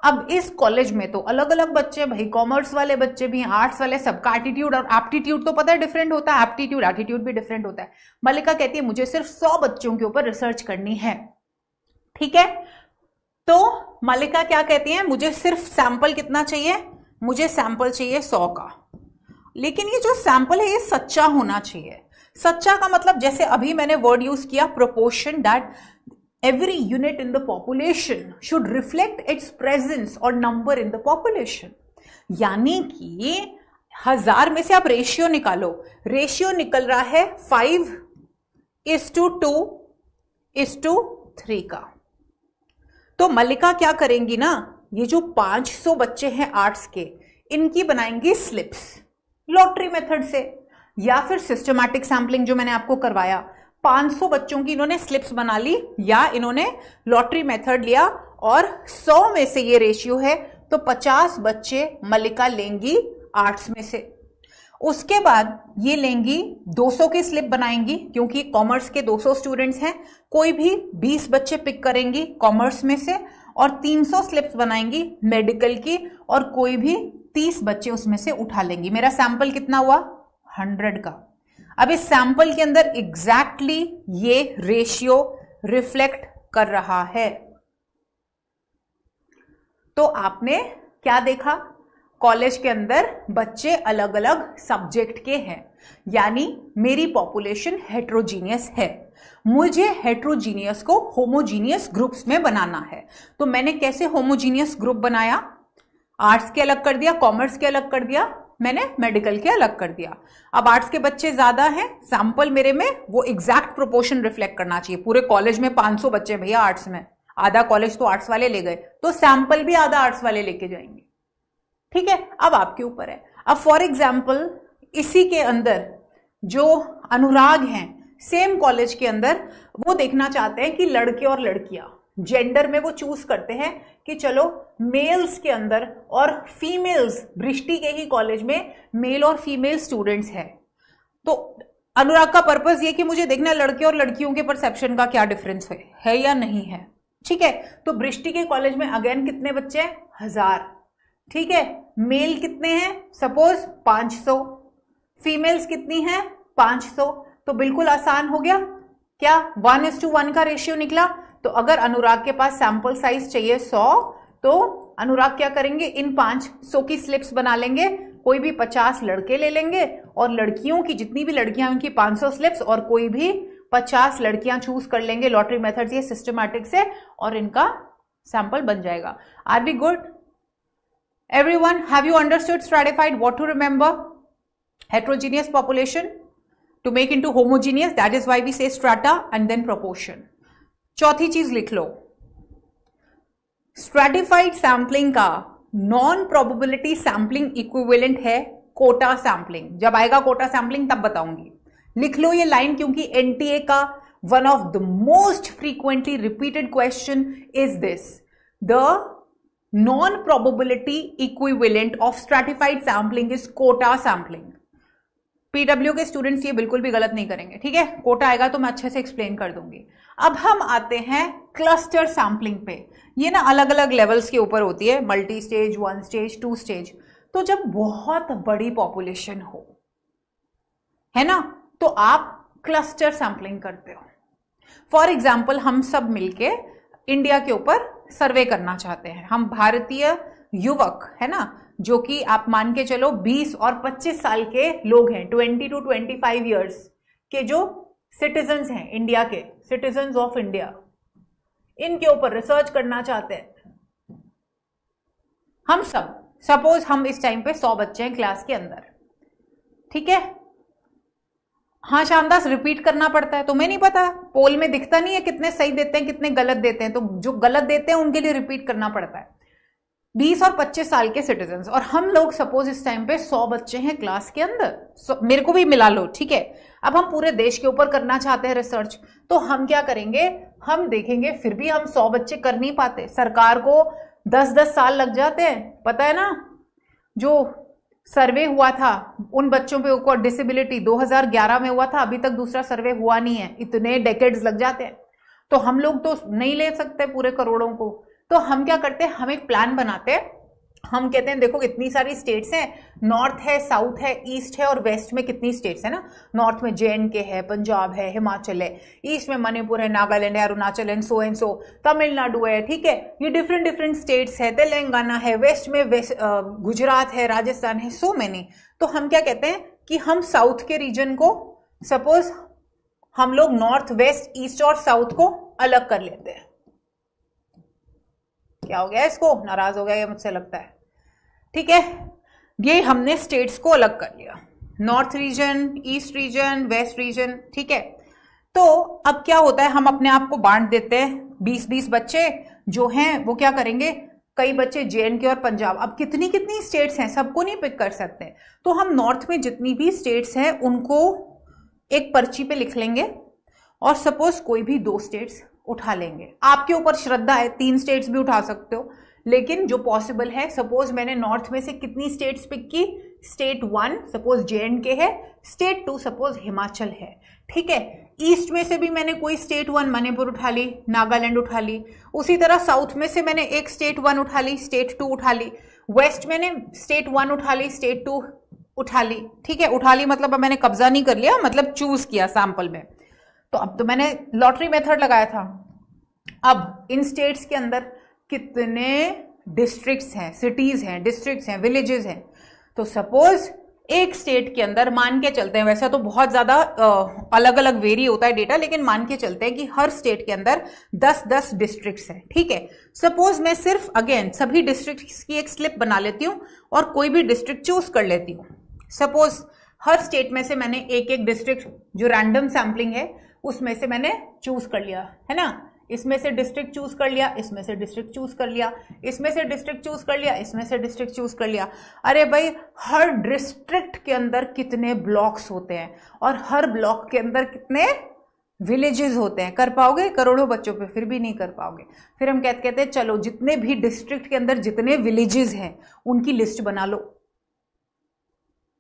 अब इस कॉलेज में तो अलग अलग बच्चे भाई कॉमर्स वाले बच्चे भी आर्ट्स वाले सबका एटीट्यूड और एप्टीट्यूड तो पता है डिफरेंट होता है एप्टीट्यूड एटीट्यूड भी डिफरेंट होता है मल्लिका कहती है मुझे सिर्फ सौ बच्चों के ऊपर रिसर्च करनी है ठीक है तो मलिका क्या कहती है मुझे सिर्फ सैंपल कितना चाहिए मुझे सैंपल चाहिए सौ का लेकिन ये जो सैंपल है ये सच्चा होना चाहिए सच्चा का मतलब जैसे अभी मैंने वर्ड यूज किया proportion that every unit in the population should reflect its presence और नंबर इन द पॉपुलेशन यानी कि हजार में से आप रेशियो निकालो रेशियो निकल रहा है five is to two is to three का तो मल्लिका क्या करेंगी ना ये जो 500 बच्चे हैं आर्ट्स के इनकी बनाएंगी स्लिप्स लॉटरी मेथड से या फिर सिस्टमैटिक सैम्पलिंग जो मैंने आपको करवाया 500 बच्चों की इन्होंने स्लिप्स बना ली या इन्होंने लॉटरी मेथड लिया और 100 में से ये रेशियो है तो 50 बच्चे मल्लिका लेंगी आर्ट्स में से उसके बाद ये लेंगी 200 की स्लिप बनाएंगी क्योंकि कॉमर्स के 200 स्टूडेंट्स हैं कोई भी 20 बच्चे पिक करेंगी कॉमर्स में से और 300 स्लिप्स बनाएंगी मेडिकल की और कोई भी 30 बच्चे उसमें से उठा लेंगी मेरा सैंपल कितना हुआ 100 का अब इस सैंपल के अंदर एग्जैक्टली exactly ये रेशियो रिफ्लेक्ट कर रहा है तो आपने क्या देखा कॉलेज के अंदर बच्चे अलग अलग सब्जेक्ट के हैं यानी मेरी पॉपुलेशन हेट्रोजीनियस है मुझे हेट्रोजीनियस को होमोजीनियस ग्रुप्स में बनाना है तो मैंने कैसे होमोजीनियस ग्रुप बनाया आर्ट्स के अलग कर दिया कॉमर्स के अलग कर दिया मैंने मेडिकल के अलग कर दिया अब आर्ट्स के बच्चे ज़्यादा हैं सैंपल मेरे में वो एग्जैक्ट प्रोपोर्शन रिफ्लेक्ट करना चाहिए पूरे कॉलेज में 500 बच्चे भैया आर्ट्स में आधा कॉलेज तो आर्ट्स वाले ले गए तो सैंपल भी आधा आर्ट्स वाले लेके जाएंगे ठीक है अब आपके ऊपर है अब फॉर एग्जाम्पल इसी के अंदर जो अनुराग हैं सेम कॉलेज के अंदर वो देखना चाहते हैं कि लड़के और लड़कियां जेंडर में वो चूज करते हैं कि चलो मेल्स के अंदर और फीमेल्स बृष्टि के ही कॉलेज में मेल और फीमेल स्टूडेंट्स हैं तो अनुराग का पर्पज ये कि मुझे देखना है लड़के और लड़कियों के परसेप्शन का क्या डिफरेंस है, है या नहीं है ठीक है तो बृष्टि के कॉलेज में अगेन कितने बच्चे हैं हजार ठीक है मेल कितने हैं सपोज 500 फीमेल्स कितनी हैं 500 तो बिल्कुल आसान हो गया क्या वन इज टू वन का रेशियो निकला तो अगर अनुराग के पास सैंपल साइज चाहिए 100 तो अनुराग क्या करेंगे इन पांच सौ की स्लिप्स बना लेंगे कोई भी 50 लड़के ले लेंगे और लड़कियों की जितनी भी लड़कियां उनकी 500 स्लिप्स और कोई भी 50 लड़कियां चूज कर लेंगे लॉटरी मेथड ये सिस्टमैटिक से और इनका सैंपल बन जाएगा are we good Everyone, have you understood stratified what to remember? Heterogeneous population to make into homogeneous. That is why we say strata and then proportion. Choti cheez liklo. Stratified sampling ka non-probability sampling equivalent hai quota sampling. Jab aayega quota sampling tab bataungi. Likh lo ye line kyunki NTA ka one of the most frequently repeated question is this. The non probability equivalent of stratified sampling is quota sampling. PW के स्टूडेंट्स ये बिल्कुल भी गलत नहीं करेंगे ठीक है कोटा आएगा तो मैं अच्छे से एक्सप्लेन कर दूंगी अब हम आते हैं क्लस्टर सैम्पलिंग पे ये ना अलग अलग लेवल्स के ऊपर होती है multi stage one stage two stage तो जब बहुत बड़ी पॉपुलेशन हो है ना तो आप क्लस्टर सैम्पलिंग करते हो फॉर एग्जाम्पल हम सब मिलके इंडिया के ऊपर सर्वे करना चाहते हैं हम भारतीय युवक है ना जो कि आप मान के चलो 20 और 25 साल के लोग हैं 20 टू 25 ईयर्स के जो सिटीजन हैं इंडिया के सिटीजन ऑफ इंडिया इनके ऊपर रिसर्च करना चाहते हैं हम सब सपोज हम इस टाइम पे 100 बच्चे हैं क्लास के अंदर ठीक है हाँ शामदास रिपीट करना पड़ता है तुम्हें नहीं पता पोल में दिखता नहीं है कितने सही देते हैं कितने गलत देते हैं तो जो गलत देते हैं उनके लिए रिपीट करना पड़ता है 20 और 25 साल के सिटीजन और हम लोग सपोज इस टाइम पे 100 बच्चे हैं क्लास के अंदर मेरे को भी मिला लो ठीक है अब हम पूरे देश के ऊपर करना चाहते हैं रिसर्च तो हम क्या करेंगे हम देखेंगे फिर भी हम 100 बच्चे कर नहीं पाते सरकार को 10-10 साल लग जाते हैं पता है ना जो सर्वे हुआ था उन बच्चों पे ऊपर डिसेबिलिटी 2011 में हुआ था अभी तक दूसरा सर्वे हुआ नहीं है इतने डेकेड्स लग जाते हैं तो हम लोग तो नहीं ले सकते पूरे करोड़ों को तो हम क्या करते हैं हम एक प्लान बनाते हैं हम कहते हैं देखो कितनी सारी स्टेट्स हैं नॉर्थ है साउथ है ईस्ट है और वेस्ट में कितनी स्टेट्स है ना नॉर्थ में जे एंड के है पंजाब है हिमाचल है ईस्ट में मणिपुर है नागालैंड है Arunachal and so and so Tamil Nadu है ठीक है ये डिफरेंट डिफरेंट स्टेट्स है तेलंगाना है वेस्ट में वेस्ट गुजरात है राजस्थान है सो मैनी तो हम क्या कहते हैं कि हम साउथ के रीजन को सपोज हम लोग नॉर्थ वेस्ट ईस्ट और साउथ को अलग कर लेते हैं क्या हो गया इसको नाराज हो गया ये मुझसे लगता है ठीक है ये हमने स्टेट्स को अलग कर लिया north region east region west region ठीक है तो अब क्या होता है हम अपने आप को बांट देते हैं बीस बीस बच्चे जो हैं वो क्या करेंगे कई बच्चे जे एंड के और पंजाब अब कितनी कितनी स्टेट्स हैं सबको नहीं पिक कर सकते तो हम नॉर्थ में जितनी भी स्टेट्स हैं उनको एक पर्ची पे लिख लेंगे और सपोज कोई भी दो स्टेट्स उठा लेंगे आपके ऊपर श्रद्धा है तीन स्टेट्स भी उठा सकते हो लेकिन जो पॉसिबल है सपोज मैंने नॉर्थ में से कितनी स्टेट्स पिक की state one suppose J and K है स्टेट टू सपोज हिमाचल है ठीक है ईस्ट में से भी मैंने कोई स्टेट वन मणिपुर उठा ली नागालैंड उठा ली उसी तरह साउथ में से मैंने एक स्टेट वन उठा ली स्टेट टू उठा ली वेस्ट मैंने स्टेट वन उठा ली स्टेट टू उठा ली ठीक है उठा ली मतलब अब मैंने कब्जा नहीं कर लिया मतलब चूज किया सैंपल में तो अब तो मैंने लॉटरी मेथड लगाया था अब इन स्टेट्स के अंदर कितने डिस्ट्रिक्ट्स हैं सिटीज़ हैं डिस्ट्रिक्ट्स हैं विलेजेस हैं तो सपोज़ एक स्टेट के अंदर मान के चलते हैं वैसा तो बहुत ज़्यादा अलग अलग वेरी होता है डेटा लेकिन मान के चलते हैं कि हर स्टेट के अंदर 10-10 डिस्ट्रिक्ट्स हैं ठीक है सपोज मैं सिर्फ अगेन सभी डिस्ट्रिक्ट्स की एक स्लिप बना लेती हूँ और कोई भी डिस्ट्रिक्ट चूज कर लेती हूँ सपोज हर स्टेट में से मैंने एक एक डिस्ट्रिक्ट जो रैंडम सैम्पलिंग है उसमें से मैंने चूज कर लिया है ना इसमें से डिस्ट्रिक्ट चूज कर लिया इसमें से डिस्ट्रिक्ट चूज कर लिया इसमें से डिस्ट्रिक्ट चूज कर लिया इसमें से डिस्ट्रिक्ट चूज कर लिया अरे भाई हर डिस्ट्रिक्ट के अंदर कितने ब्लॉक्स होते हैं और हर ब्लॉक के अंदर कितने विलेजेस होते हैं कर पाओगे करोड़ों बच्चों पे फिर भी नहीं कर पाओगे फिर हम कहते कहते हैं चलो जितने भी डिस्ट्रिक्ट के अंदर जितने विलेजेस हैं उनकी लिस्ट बना लो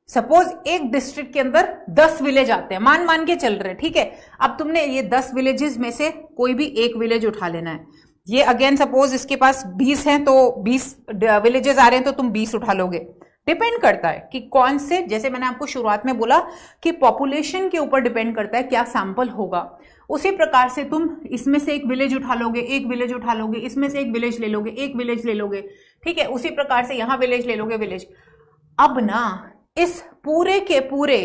सपोज एक डिस्ट्रिक्ट के अंदर दस विलेज आते हैं मान मान के चल रहे हैं ठीक है अब तुमने ये दस विलेजेस में से कोई भी एक विलेज उठा लेना है ये अगेन सपोज इसके पास बीस हैं तो बीस विलेजेस आ रहे हैं तो तुम बीस उठा लोगे डिपेंड करता है कि कौन से जैसे मैंने आपको शुरुआत में बोला कि पॉपुलेशन के ऊपर डिपेंड करता है क्या सैंपल होगा उसी प्रकार से तुम इसमें से एक विलेज उठा लोगे एक विलेज उठा लोगे इसमें से एक विलेज ले लोगे एक विलेज ले लोगे ठीक है उसी प्रकार से यहाँ विलेज ले लोगे विलेज अब ना इस पूरे के पूरे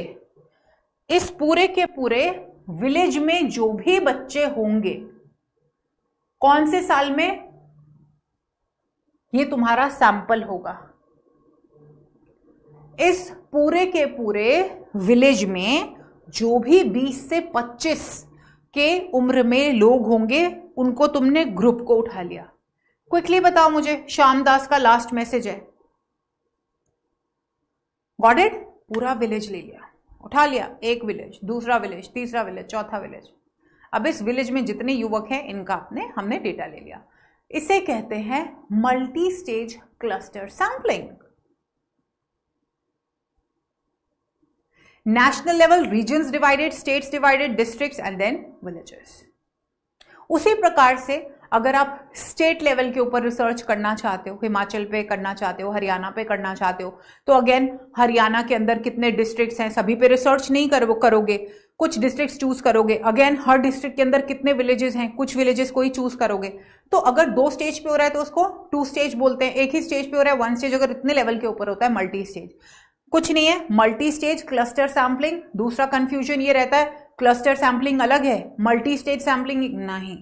इस पूरे के पूरे विलेज में जो भी बच्चे होंगे कौन से साल में ये तुम्हारा सैंपल होगा इस पूरे के पूरे विलेज में जो भी 20 से 25 के उम्र में लोग होंगे उनको तुमने ग्रुप को उठा लिया क्विकली बताओ मुझे श्यामदास का लास्ट मैसेज है गॉड इट पूरा विलेज ले लिया उठा लिया एक विलेज दूसरा विलेज तीसरा विलेज चौथा विलेज अब इस विलेज में जितने युवक हैं इनका आपने हमने डेटा ले लिया इसे कहते हैं multi stage cluster sampling national level region divided states divided districts and then villages उसी प्रकार से अगर आप स्टेट लेवल के ऊपर रिसर्च करना चाहते हो हिमाचल पे करना चाहते हो हरियाणा पे करना चाहते हो तो अगेन हरियाणा के अंदर कितने डिस्ट्रिक्ट्स हैं सभी पे रिसर्च नहीं करो करोगे कुछ डिस्ट्रिक्ट्स चूज करोगे अगेन हर डिस्ट्रिक्ट के अंदर कितने विलेजेस हैं कुछ विलेजेस को ही चूज करोगे तो अगर दो स्टेज पे हो रहा है तो उसको टू स्टेज बोलते हैं एक ही स्टेज पे हो रहा है वन स्टेज अगर इतने लेवल के ऊपर होता है मल्टी स्टेज कुछ नहीं है मल्टी स्टेज क्लस्टर सैम्पलिंग दूसरा कंफ्यूजन ये रहता है क्लस्टर सैम्पलिंग अलग है मल्टी स्टेज सैम्पलिंग नहीं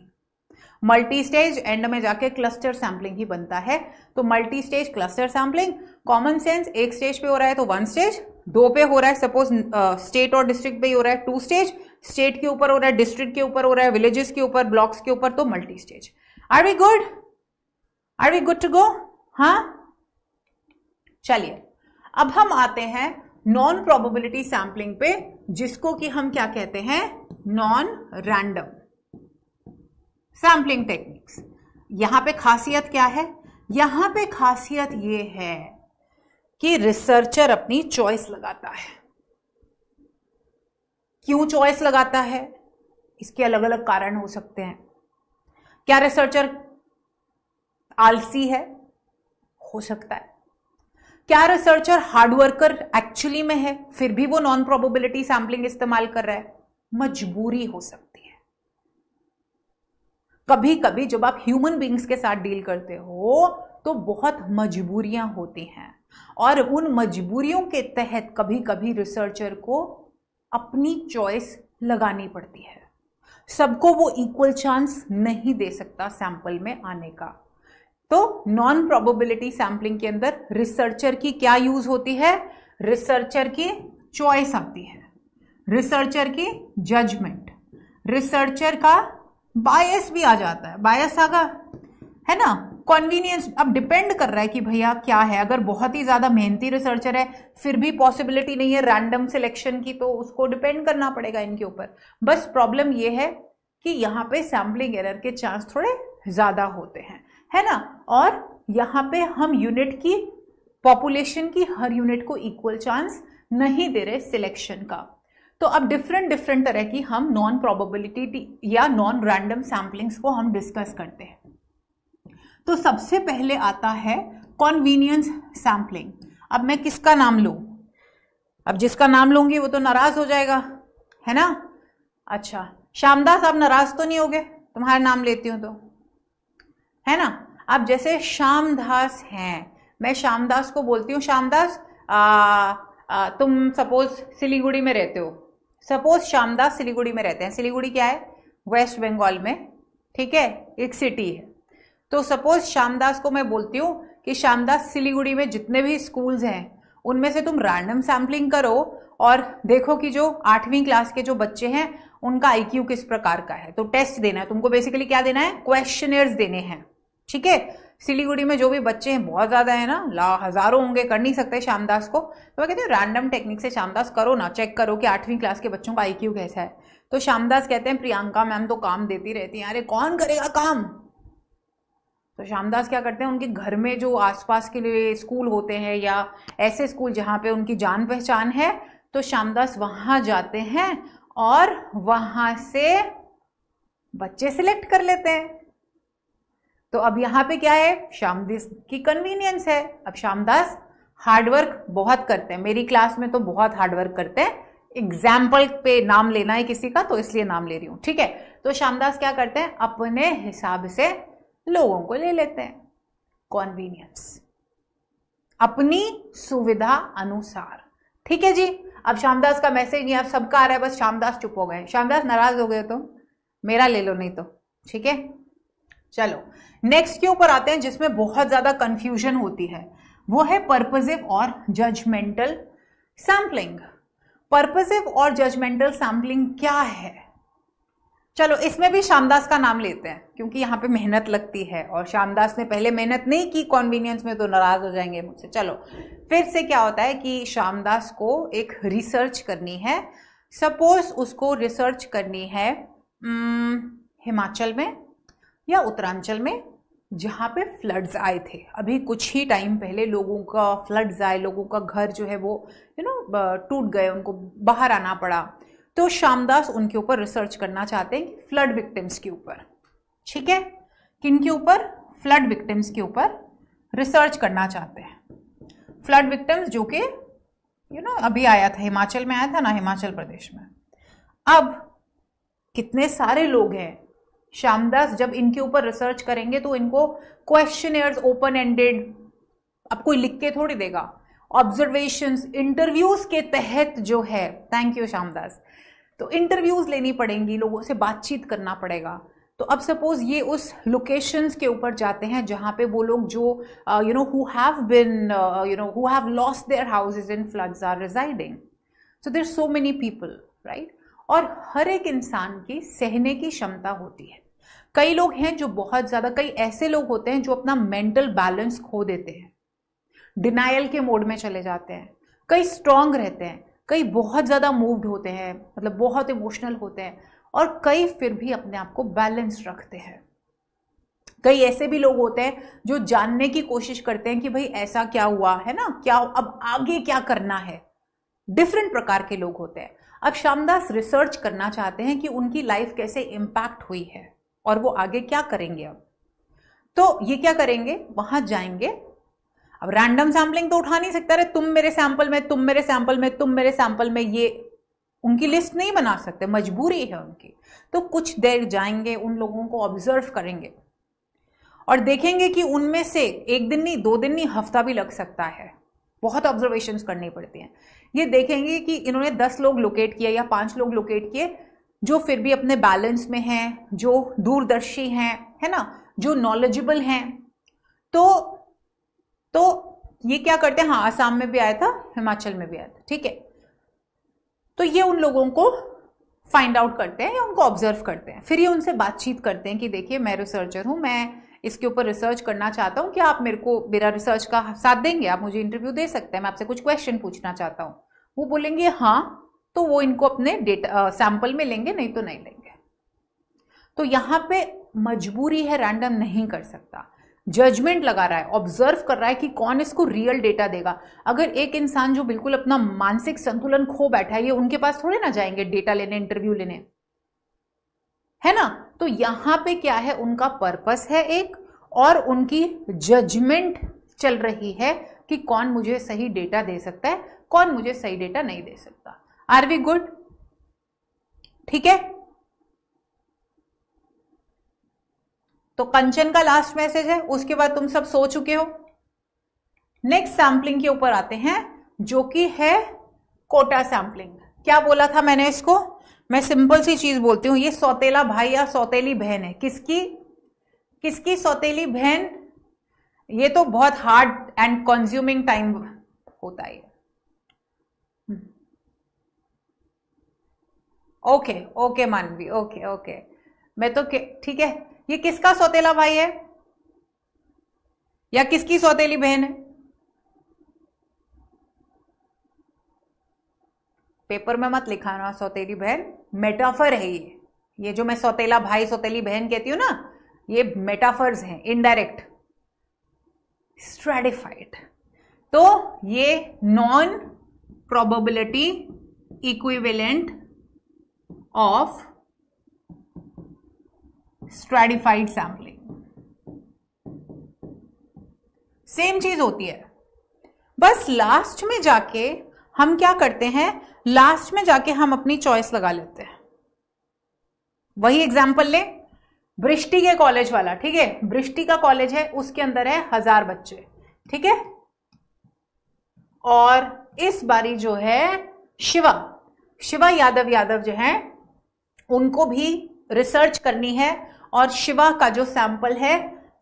मल्टी स्टेज एंड में जाके क्लस्टर सैम्पलिंग ही बनता है तो multi stage cluster sampling common sense एक स्टेज पे हो रहा है तो वन स्टेज दो पे हो रहा है सपोज स्टेट और डिस्ट्रिक्ट पे ही हो रहा है टू स्टेज स्टेट के ऊपर हो रहा है डिस्ट्रिक्ट के ऊपर हो रहा है विलेजेस के ऊपर ब्लॉक्स के ऊपर तो multi stage are we good are we good to go हा चलिए अब हम आते हैं नॉन प्रोबेबिलिटी सैम्पलिंग पे जिसको कि हम क्या कहते हैं नॉन रैंडम सैम्पलिंग टेक्निक्स यहां पे खासियत क्या है यहां पे खासियत ये है कि रिसर्चर अपनी चॉइस लगाता है क्यों चॉइस लगाता है इसके अलग अलग कारण हो सकते हैं क्या रिसर्चर आलसी है हो सकता है क्या रिसर्चर हार्डवर्कर एक्चुअली में है फिर भी वो नॉन प्रोबेबिलिटी सैम्पलिंग इस्तेमाल कर रहा है मजबूरी हो सकती कभी कभी जब आप ह्यूमन बींग्स के साथ डील करते हो तो बहुत मजबूरियां होती हैं और उन मजबूरियों के तहत कभी कभी रिसर्चर को अपनी चॉइस लगानी पड़ती है सबको वो इक्वल चांस नहीं दे सकता सैंपल में आने का तो नॉन प्रोबेबिलिटी सैंपलिंग के अंदर रिसर्चर की क्या यूज होती है रिसर्चर की चॉइस आती है रिसर्चर की जजमेंट रिसर्चर का बायस भी आ जाता है बायस आगा है ना कन्वीनियंस अब डिपेंड कर रहा है कि भैया क्या है अगर बहुत ही ज़्यादा मेहनती रिसर्चर है फिर भी पॉसिबिलिटी नहीं है रैंडम सिलेक्शन की तो उसको डिपेंड करना पड़ेगा इनके ऊपर बस प्रॉब्लम ये है कि यहाँ पे सैम्पलिंग एरर के चांस थोड़े ज़्यादा होते हैं है ना और यहाँ पे हम यूनिट की पॉपुलेशन की हर यूनिट को इक्वल चांस नहीं दे रहे सिलेक्शन का तो अब डिफरेंट डिफरेंट तरह की हम नॉन प्रोबेबिलिटी या नॉन रैंडम सैम्पलिंग्स को हम डिस्कस करते हैं तो सबसे पहले आता है कॉन्वीनियंस सैम्पलिंग अब मैं किसका नाम लू अब जिसका नाम लूंगी वो तो नाराज़ हो जाएगा है ना अच्छा श्यामदास आप नाराज़ तो नहीं हो गए तुम्हारा नाम लेती हूँ तो है ना अब जैसे श्यामदास हैं मैं श्यामदास को बोलती हूँ श्यामदास तुम सपोज सिलीगुड़ी में रहते हो सपोज श्यामदास सिलीगुड़ी में रहते हैं सिलीगुड़ी क्या है वेस्ट बंगाल में ठीक है एक सिटी है तो सपोज श्यामदास को मैं बोलती हूँ कि श्यामदास सिलीगुड़ी में जितने भी स्कूल्स हैं उनमें से तुम रैंडम सैम्पलिंग करो और देखो कि जो आठवीं क्लास के जो बच्चे हैं उनका आई किस प्रकार का है तो टेस्ट देना है तुमको बेसिकली क्या देना है क्वेश्चनर्स देने हैं ठीक है सिलीगुड़ी में जो भी बच्चे हैं बहुत ज़्यादा है ना ला हज़ारों होंगे कर नहीं सकते शामदास को तो मैं कहती हूँ रैंडम टेक्निक से शामदास करो ना चेक करो कि आठवीं क्लास के बच्चों का आई कैसा है तो शामदास कहते हैं प्रियंका मैम तो काम देती रहती हैं अरे कौन करेगा काम तो शामदास क्या करते हैं उनके घर में जो आसपास के लिए स्कूल होते हैं या ऐसे स्कूल जहाँ पे उनकी जान पहचान है तो श्यामदास वहाँ जाते हैं और वहाँ से बच्चे सिलेक्ट कर लेते हैं तो अब यहाँ पे क्या है श्यामदास की कन्वीनियंस है अब श्यामदास हार्डवर्क बहुत करते हैं मेरी क्लास में तो बहुत हार्डवर्क करते हैं एग्जाम्पल पे नाम लेना है किसी का तो इसलिए नाम ले रही हूँ ठीक है तो श्यामदास क्या करते हैं अपने हिसाब से लोगों को ले लेते हैं कॉन्वीनियंस अपनी सुविधा अनुसार ठीक है जी अब श्यामदास का मैसेज नहीं अब सबका आ रहा है बस श्यामदास चुप हो गए श्यामदास नाराज हो गए तो मेरा ले लो नहीं तो ठीक है चलो नेक्स्ट के ऊपर आते हैं जिसमें बहुत ज्यादा कंफ्यूजन होती है वो है पर्पजिव और जजमेंटल सैम्पलिंग पर्पजिव और जजमेंटल सैम्पलिंग क्या है चलो इसमें भी श्यामदास का नाम लेते हैं क्योंकि यहां पे मेहनत लगती है और श्यामदास ने पहले मेहनत नहीं की कॉन्वीनियंस में तो नाराज हो जाएंगे मुझसे चलो फिर से क्या होता है कि श्यामदास को एक रिसर्च करनी है सपोज उसको रिसर्च करनी है हम्म, हिमाचल में या उत्तरांचल में जहाँ पे फ्लड्स आए थे अभी कुछ ही टाइम पहले लोगों का फ्लड्स आए लोगों का घर जो है वो यू नो टूट गए उनको बाहर आना पड़ा तो श्यामदास उनके ऊपर रिसर्च करना चाहते हैं कि फ्लड विक्टिम्स के ऊपर ठीक है किन के ऊपर फ्लड विक्टिम्स के ऊपर रिसर्च करना चाहते हैं फ्लड विक्टिम्स जो कि यू नो अभी आया था हिमाचल में आया था ना हिमाचल प्रदेश में अब कितने सारे लोग हैं श्यामदास जब इनके ऊपर रिसर्च करेंगे तो इनको क्वेश्चन ओपन एंडेड अब कोई लिख के थोड़ी देगा ऑब्जर्वेशन इंटरव्यूज के तहत जो है थैंक यू श्यामदास तो इंटरव्यूज लेनी पड़ेंगी लोगों से बातचीत करना पड़ेगा तो अब सपोज ये उस लोकेशंस के ऊपर जाते हैं जहाँ पे वो लोग जो you know who have been you know who have lost their houses in floods are residing so there so many people right और हर एक इंसान की सहने की क्षमता होती है कई लोग हैं जो बहुत ज़्यादा कई ऐसे लोग होते हैं जो अपना मेंटल बैलेंस खो देते हैं डिनाइल के मोड में चले जाते हैं कई स्ट्रांग रहते हैं कई बहुत ज़्यादा मूव्ड होते हैं मतलब बहुत इमोशनल होते हैं और कई फिर भी अपने आप को बैलेंस रखते हैं कई ऐसे भी लोग होते हैं जो जानने की कोशिश करते हैं कि भाई ऐसा क्या हुआ है ना क्या अब आगे क्या करना है डिफरेंट प्रकार के लोग होते हैं अब श्यामदास रिसर्च करना चाहते हैं कि उनकी लाइफ कैसे इम्पैक्ट हुई है और वो आगे क्या करेंगे अब तो ये क्या करेंगे वहां जाएंगे अब रैंडम सैम्पलिंग तो उठा नहीं सकता रहे तुम मेरे सैंपल में तुम मेरे सैंपल में तुम मेरे सैंपल में ये उनकी लिस्ट नहीं बना सकते मजबूरी है उनकी तो कुछ देर जाएंगे उन लोगों को ऑब्जर्व करेंगे और देखेंगे कि उनमें से एक दिन नहीं दो दिन नहीं हफ्ता भी लग सकता है बहुत ऑब्जर्वेशन करनी पड़ती हैं ये देखेंगे कि इन्होंने दस लोग लोकेट किए या पांच लोग लोकेट किए जो फिर भी अपने बैलेंस में हैं जो दूरदर्शी हैं है ना जो नॉलेजेबल हैं तो तो ये क्या करते हैं हाँ आसाम में भी आया था हिमाचल में भी आया था ठीक है तो ये उन लोगों को फाइंड आउट करते हैं या उनको ऑब्जर्व करते हैं फिर ये उनसे बातचीत करते हैं कि देखिए मैं रिसर्चर हूँ मैं इसके ऊपर रिसर्च करना चाहता हूँ क्या आप मेरे को मेरा रिसर्च का साथ देंगे आप मुझे इंटरव्यू दे सकते हैं मैं आपसे कुछ क्वेश्चन पूछना चाहता हूँ वो बोलेंगे हाँ तो वो इनको अपने डेटा सैंपल में लेंगे नहीं तो नहीं लेंगे तो यहाँ पे मजबूरी है रैंडम नहीं कर सकता जजमेंट लगा रहा है ऑब्जर्व कर रहा है कि कौन इसको रियल डेटा देगा अगर एक इंसान जो बिल्कुल अपना मानसिक संतुलन खो बैठा है ये उनके पास थोड़े ना जाएंगे डेटा लेने इंटरव्यू लेने है ना तो यहाँ पे क्या है उनका पर्पस है एक और उनकी जजमेंट चल रही है कि कौन मुझे सही डेटा दे सकता है कौन मुझे सही डेटा नहीं दे सकता आर वी गुड ठीक है तो कंचन का लास्ट मैसेज है उसके बाद तुम सब सो चुके हो नेक्स्ट सैम्पलिंग के ऊपर आते हैं जो कि है कोटा सैम्पलिंग क्या बोला था मैंने इसको मैं सिंपल सी चीज बोलती हूं ये सौतेला भाई या सौतेली बहन है किसकी किसकी सौतेली बहन ये तो बहुत हार्ड एंड कंज्यूमिंग टाइम होता है okay hmm. Okay Manvi okay okay मैं तो ठीक है ये किसका सौतेला भाई है या किसकी सौतेली बहन है पेपर में मत लिखाना सौतेली बहन मेटाफर है ये ये जो मैं सौतेला भाई सौतेली बहन कहती हूं ना ये मेटाफर्स हैं इनडायरेक्ट स्ट्रेटिफाइड तो ये non probability equivalent of stratified sampling same चीज होती है बस लास्ट में जाके हम क्या करते हैं लास्ट में जाके हम अपनी चॉइस लगा लेते हैं वही एग्जाम्पल ले बृष्टि के कॉलेज वाला ठीक है बृष्टि का कॉलेज है उसके अंदर है हजार बच्चे ठीक है और इस बारी जो है शिवा शिवा यादव यादव जो है उनको भी रिसर्च करनी है और शिवा का जो सैंपल है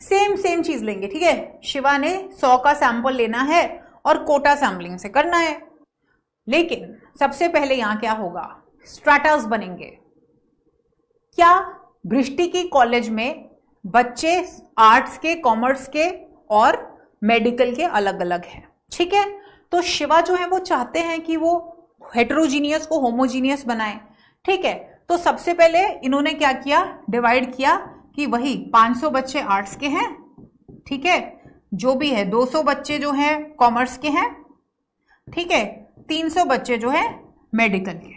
सेम सेम चीज लेंगे ठीक है शिवा ने सौ का सैंपल लेना है और कोटा सैम्पलिंग से करना है लेकिन सबसे पहले यहां क्या होगा स्ट्रेटस बनेंगे क्या बृष्टि की कॉलेज में बच्चे आर्ट्स के कॉमर्स के और मेडिकल के अलग अलग हैं ठीक है तो शिवा जो है वो चाहते हैं कि वो हेट्रोजीनियस को होमोजीनियस बनाए ठीक है तो सबसे पहले इन्होंने क्या किया डिवाइड किया कि वही 500 बच्चे आर्ट्स के हैं ठीक है जो भी है 200 बच्चे जो हैं कॉमर्स के हैं ठीक है तीन सौ बच्चे जो है मेडिकल के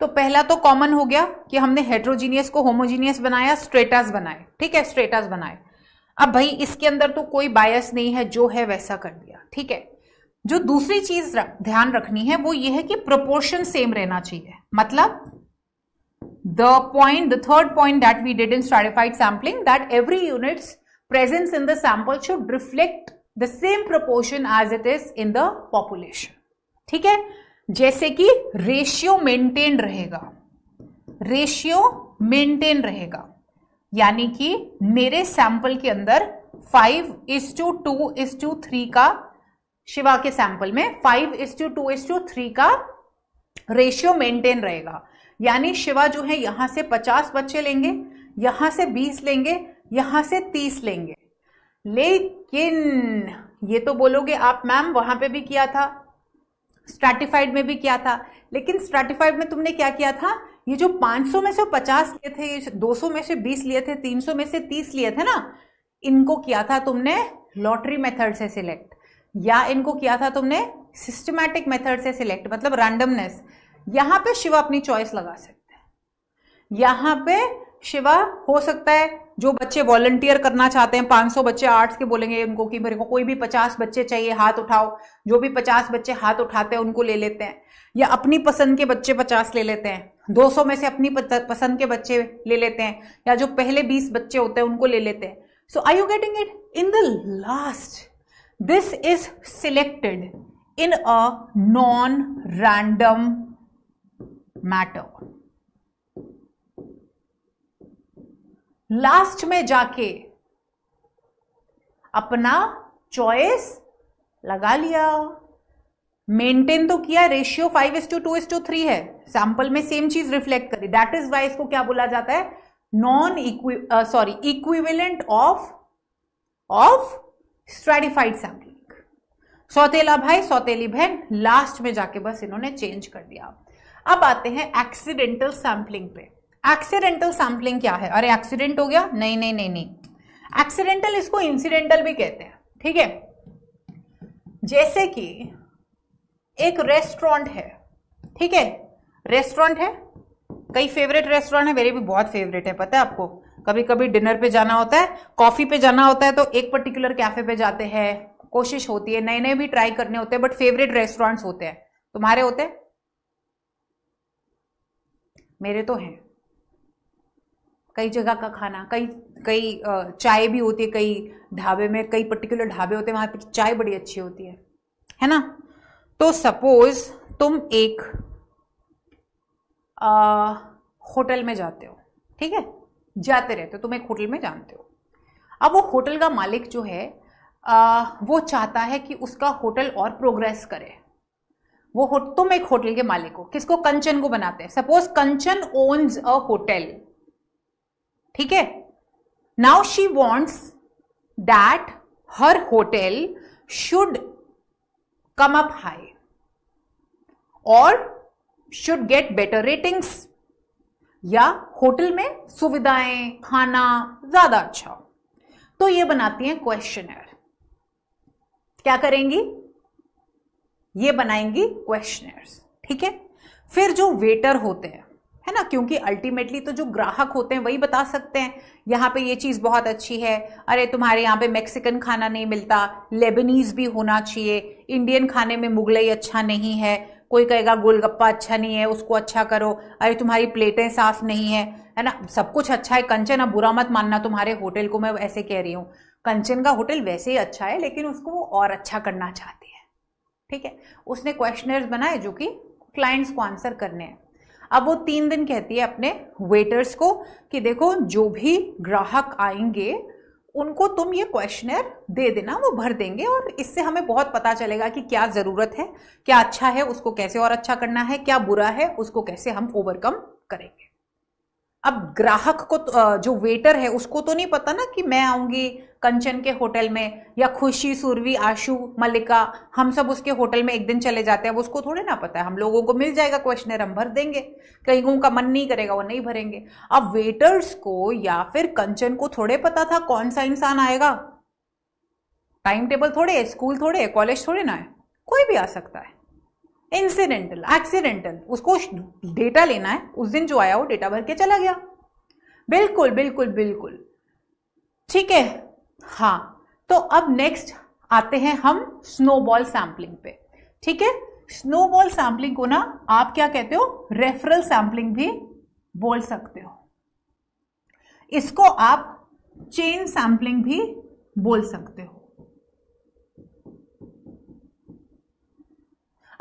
तो पहला तो कॉमन हो गया कि हमने हेट्रोजीनियस को होमोजीनियस बनाया स्ट्रेटस बनाए ठीक है स्ट्रेटस बनाए अब भाई इसके अंदर तो कोई बायस नहीं है जो है वैसा कर दिया ठीक है जो दूसरी चीज ध्यान रखनी है वो ये है कि प्रोपोर्शन सेम रहना चाहिए मतलब the point the third point that we did in stratified sampling that every units presence in the sample should reflect the same proportion as it is in the population ठीक है जैसे कि रेशियो मेंटेन रहेगा रेशियो मेंटेन रहेगा यानी कि मेरे सैंपल के अंदर five is to two is to three का शिवा के सैंपल में five is to two is to three का रेशियो मेंटेन रहेगा यानी शिवा जो है यहां से पचास बच्चे लेंगे यहां से बीस लेंगे यहां से तीस लेंगे लेकिन ये तो बोलोगे आप मैम वहां पे भी किया था स्ट्रेटिफाइड में भी किया था लेकिन स्ट्रेटिफाइड में तुमने क्या किया था ये जो 500 में से 50 लिए थे 200 में से 20 लिए थे 300 में से 30 लिए थे ना इनको किया था तुमने लॉटरी मेथड से सिलेक्ट या इनको किया था तुमने सिस्टमैटिक मेथड से सिलेक्ट मतलब रैंडमनेस यहां पे शिवा अपनी चॉइस लगा सकते हैं यहां पे शिवा हो सकता है जो बच्चे वॉलंटियर करना चाहते हैं 500 बच्चे आर्ट्स के बोलेंगे उनको कि मेरे को कोई भी 50 बच्चे चाहिए हाथ उठाओ जो भी 50 बच्चे हाथ उठाते हैं उनको ले लेते हैं या अपनी पसंद के बच्चे 50 ले लेते हैं 200 में से अपनी पसंद के बच्चे ले लेते हैं या जो पहले 20 बच्चे होते हैं उनको ले लेते हैं so I you getting it in the last this is selected in a non random matter last में जाके अपना चॉइस लगा लिया मेंटेन तो किया ratio five is to two is to three है सैंपल में सेम चीज रिफ्लेक्ट करी दैट इज वाई इसको क्या बोला जाता है non equi sorry equivalent of of stratified sampling सौतेला भाई सौतेली बहन लास्ट में जाके बस इन्होंने चेंज कर दिया अब आते हैं एक्सीडेंटल सैम्पलिंग पे एक्सीडेंटल सैम्पलिंग क्या है अरे एक्सीडेंट हो गया नहीं नहीं नहीं नहीं एक्सीडेंटल इसको इंसिडेंटल भी कहते हैं ठीक है जैसे कि एक रेस्टोरेंट है ठीक है रेस्टोरेंट है कई फेवरेट रेस्टोरेंट है मेरे भी बहुत फेवरेट है पता है आपको कभी कभी डिनर पे जाना होता है कॉफी पे जाना होता है तो एक पर्टिकुलर कैफे पे जाते हैं कोशिश होती है नए नए भी ट्राई करने होते हैं बट फेवरेट रेस्टोरेंट्स होते हैं तुम्हारे होते हैं मेरे तो हैं कई जगह का खाना कई कई चाय भी होती है कई ढाबे में कई पर्टिकुलर ढाबे होते हैं वहाँ पर चाय बड़ी अच्छी होती है है ना तो सपोज तुम एक आ, होटल में जाते हो ठीक है जाते रहते हो तुम एक होटल में जानते हो अब वो होटल का मालिक जो है आ, वो चाहता है कि उसका होटल और प्रोग्रेस करे वो तुम एक होटल के मालिक हो किसको कंचन को बनाते हैं suppose Kanchan owns a hotel ठीक है now she wants that her hotel should come up high और शुड गेट बेटर रेटिंग्स या होटल में सुविधाएं खाना ज्यादा अच्छा तो ये बनाती हैं क्वेश्चनर क्या करेंगी ये बनाएंगी क्वेश्चन ठीक है फिर जो वेटर होते हैं है ना क्योंकि अल्टीमेटली तो जो ग्राहक होते हैं वही बता सकते हैं यहाँ पे ये चीज़ बहुत अच्छी है अरे तुम्हारे यहाँ पे मेक्सिकन खाना नहीं मिलता लेबनीज़ भी होना चाहिए इंडियन खाने में मुगलई अच्छा नहीं है कोई कहेगा गोलगप्पा अच्छा नहीं है उसको अच्छा करो अरे तुम्हारी प्लेटें साफ नहीं है है ना सब कुछ अच्छा है कंचन अब बुरा मत मानना तुम्हारे होटल को मैं ऐसे कह रही हूँ कंचन का होटल वैसे ही अच्छा है लेकिन उसको वो और अच्छा करना चाहती है ठीक है उसने क्वेश्चनर्स बनाए जो कि क्लाइंट्स को आंसर करने हैं अब वो तीन दिन कहती है अपने वेटर्स को कि देखो जो भी ग्राहक आएंगे उनको तुम ये क्वेश्चनर दे देना वो भर देंगे और इससे हमें बहुत पता चलेगा कि क्या ज़रूरत है क्या अच्छा है उसको कैसे और अच्छा करना है क्या बुरा है उसको कैसे हम ओवरकम करेंगे अब ग्राहक को तो, जो वेटर है उसको तो नहीं पता ना कि मैं आऊंगी कंचन के होटल में या खुशी सुरवी आशु मल्लिका हम सब उसके होटल में एक दिन चले जाते हैं अब उसको थोड़े ना पता है हम लोगों को मिल जाएगा क्वेश्चनर हम भर देंगे कई लोगों का मन नहीं करेगा वो नहीं भरेंगे अब वेटर्स को या फिर कंचन को थोड़े पता था कौन सा इंसान आएगा टाइम टेबल थोड़े स्कूल थोड़े कॉलेज थोड़े ना है कोई भी आ सकता है इंसिडेंटल एक्सीडेंटल उसको डेटा लेना है उस दिन जो आया वो डेटा भर के चला गया बिल्कुल बिल्कुल बिल्कुल ठीक है हाँ तो अब नेक्स्ट आते हैं हम स्नोबॉल सैम्पलिंग पे ठीक है स्नोबॉल सैम्पलिंग को ना आप क्या कहते हो रेफरल सैम्पलिंग भी बोल सकते हो इसको आप चेन सैम्पलिंग भी बोल सकते हो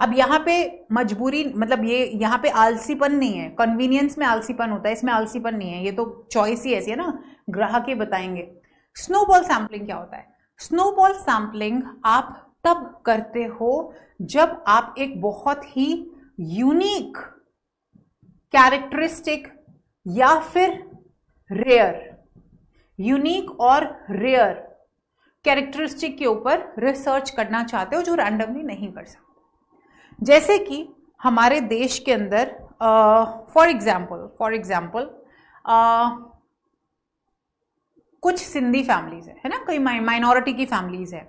अब यहाँ पे मजबूरी मतलब ये यहाँ पे आलसीपन नहीं है कन्वीनियंस में आलसीपन होता है इसमें आलसीपन नहीं है ये तो चॉइस ही ऐसी है ना ग्राहक ही बताएंगे स्नोबॉल सैम्पलिंग क्या होता है स्नोबॉल सैम्पलिंग आप तब करते हो जब आप एक बहुत ही यूनिक कैरेक्टरिस्टिक या फिर रेयर यूनिक और रेयर कैरेक्टरिस्टिक के ऊपर रिसर्च करना चाहते हो जो रैंडमली नहीं कर सकते जैसे कि हमारे देश के अंदर फॉर एग्ज़ाम्पल फॉर एग्ज़ाम्पल कुछ सिंधी फैमिलीज़ है है ना कई माइनॉरिटी की फैमिलीज़ है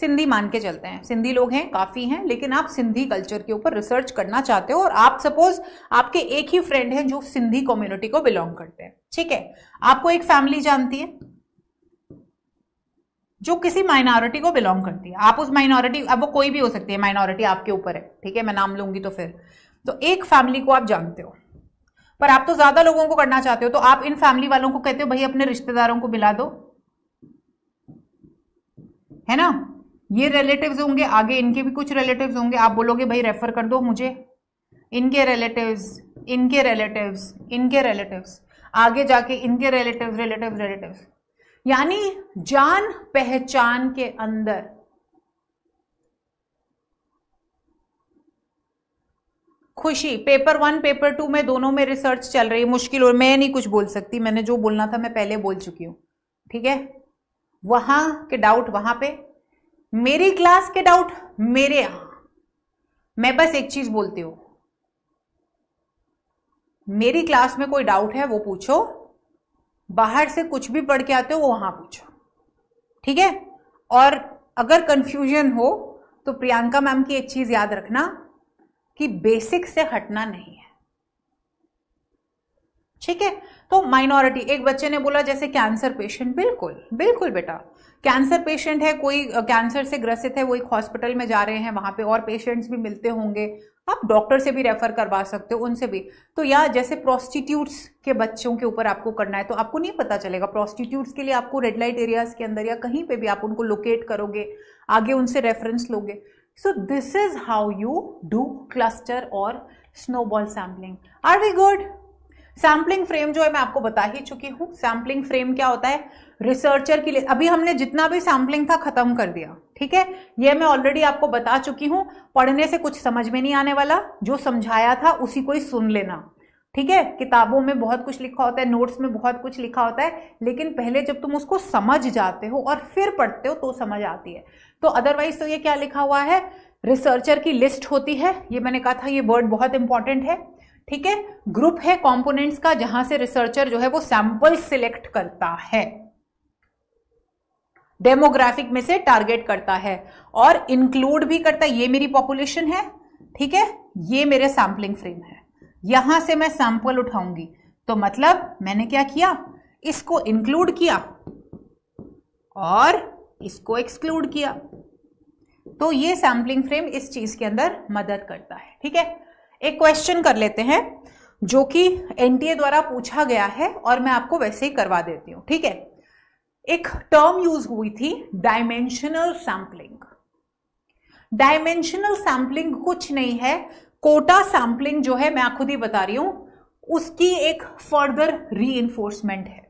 सिंधी मान के चलते हैं सिंधी लोग हैं काफ़ी हैं लेकिन आप सिंधी कल्चर के ऊपर रिसर्च करना चाहते हो और आप सपोज आपके एक ही फ्रेंड हैं जो सिंधी कम्युनिटी को बिलोंग करते हैं ठीक है आपको एक फैमिली जानती है जो किसी माइनॉरिटी को बिलोंग करती है आप उस माइनॉरिटी अब वो कोई भी हो सकती है माइनॉरिटी आपके ऊपर है ठीक है मैं नाम लूंगी तो फिर तो एक फैमिली को आप जानते हो पर आप तो ज्यादा लोगों को करना चाहते हो तो आप इन फैमिली वालों को कहते हो भाई अपने रिश्तेदारों को मिला दो है ना ये रिलेटिव्स होंगे आगे इनके भी कुछ रिलेटिव्स होंगे आप बोलोगे भाई रेफर कर दो मुझे इनके रिलेटिव्स इनके रिलेटिव्स इनके रिलेटिव्स आगे जाके इनके रिलेटिव्स रिलेटिव्स रिलेटिव्स यानी जान पहचान के अंदर खुशी पेपर वन पेपर टू में दोनों में रिसर्च चल रही है मुश्किल और मैं नहीं कुछ बोल सकती मैंने जो बोलना था मैं पहले बोल चुकी हूं ठीक है वहां के डाउट वहां पे मेरी क्लास के डाउट मेरे यहां मैं बस एक चीज बोलती हूं मेरी क्लास में कोई डाउट है वो पूछो बाहर से कुछ भी पढ़ के आते हो वो पूछो ठीक है और अगर कंफ्यूजन हो तो प्रियंका मैम की एक चीज़ याद रखना कि बेसिक से हटना नहीं है ठीक है तो माइनॉरिटी एक बच्चे ने बोला जैसे कैंसर पेशेंट बिल्कुल बिल्कुल बेटा कैंसर पेशेंट है कोई कैंसर से ग्रसित है वो एक हॉस्पिटल में जा रहे हैं वहाँ पे और पेशेंट्स भी मिलते होंगे आप डॉक्टर से भी रेफर करवा सकते हो उनसे भी तो या जैसे प्रोस्टिट्यूट्स के बच्चों के ऊपर आपको करना है तो आपको नहीं पता चलेगा प्रोस्टिट्यूट्स के लिए आपको रेड लाइट एरियाज के अंदर या कहीं पे भी आप उनको लोकेट करोगे आगे उनसे रेफरेंस लोगे so this is how you do cluster और snowball sampling are we good sampling frame जो है मैं आपको बता ही चुकी हूँ सैम्पलिंग फ्रेम क्या होता है रिसर्चर के लिए अभी हमने जितना भी सैम्पलिंग था खत्म कर दिया ठीक है ये मैं ऑलरेडी आपको बता चुकी हूँ पढ़ने से कुछ समझ में नहीं आने वाला जो समझाया था उसी को ही सुन लेना ठीक है किताबों में बहुत कुछ लिखा होता है नोट्स में बहुत कुछ लिखा होता है लेकिन पहले जब तुम उसको समझ जाते हो और फिर पढ़ते हो तो समझ आती है तो अदरवाइज तो ये क्या लिखा हुआ है रिसर्चर की लिस्ट होती है ये मैंने कहा था ये वर्ड बहुत इंपॉर्टेंट है ठीक है ग्रुप है कंपोनेंट्स का जहां से रिसर्चर जो है वो सैंपल सिलेक्ट करता है डेमोग्राफिक में से टारगेट करता है और इंक्लूड भी करता है ये मेरी पॉपुलेशन है ठीक है ये मेरे सैम्पलिंग फ्रेम है यहां से मैं सैंपल उठाऊंगी तो मतलब मैंने क्या किया इसको इंक्लूड किया और इसको एक्सक्लूड किया तो ये सैंपलिंग फ्रेम इस चीज के अंदर मदद करता है ठीक है एक क्वेश्चन कर लेते हैं जो कि एनटीए द्वारा पूछा गया है और मैं आपको वैसे ही करवा देती हूं ठीक है एक टर्म यूज हुई थी डायमेंशनल सैम्पलिंग डायमेंशनल सैम्पलिंग कुछ नहीं है कोटा सैम्पलिंग जो है मैं खुद ही बता रही हूं उसकी एक फर्दर री है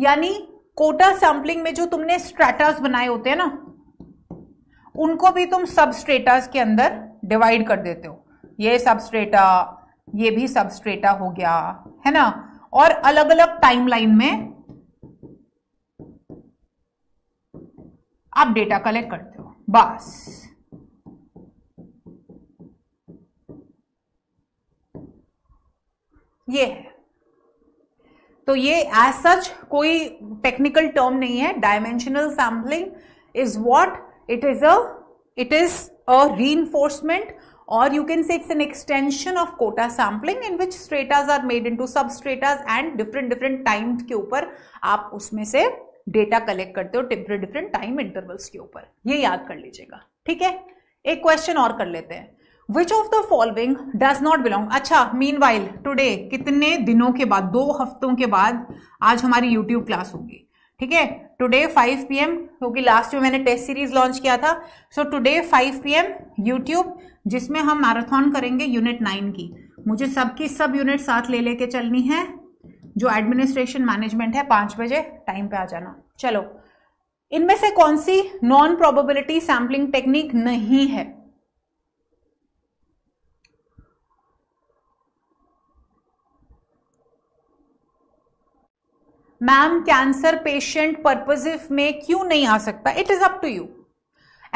यानी कोटा सैम्पलिंग में जो तुमने स्ट्रेटास बनाए होते हैं ना उनको भी तुम सब स्ट्रेटास के अंदर डिवाइड कर देते हो ये सबस्ट्रेटा ये भी सबस्ट्रेटा हो गया है ना और अलग अलग टाइमलाइन में आप डेटा कलेक्ट करते हो बस ये है तो ये एज सच कोई टेक्निकल टर्म नहीं है dimensional sampling is what it is a it is a reinforcement or you can say it's an extension of quota sampling in which stratas are made into substratas and different different time के ऊपर आप उसमें से डेटा कलेक्ट करते हो डिफरेंट डिफरेंट टाइम इंटरवल्स के ऊपर ये याद कर लीजिएगा ठीक है एक क्वेश्चन और कर लेते हैं which of the following does not belong अच्छा मीन वाइल टूडे कितने दिनों के बाद दो हफ्तों के बाद आज हमारी यूट्यूब क्लास होगी ठीक है टुडे 5 पीएम क्योंकि लास्ट में मैंने टेस्ट सीरीज लॉन्च किया था सो टुडे 5 पीएम यूट्यूब जिसमें हम मैराथन करेंगे यूनिट नाइन की मुझे सबकी सब यूनिट साथ ले लेके चलनी है जो एडमिनिस्ट्रेशन मैनेजमेंट है पांच बजे टाइम पे आ जाना चलो इनमें से कौन सी नॉन प्रोबेबिलिटी सैम्पलिंग टेक्निक नहीं है मैम कैंसर पेशेंट पर्पजिव में क्यों नहीं आ सकता it is up to you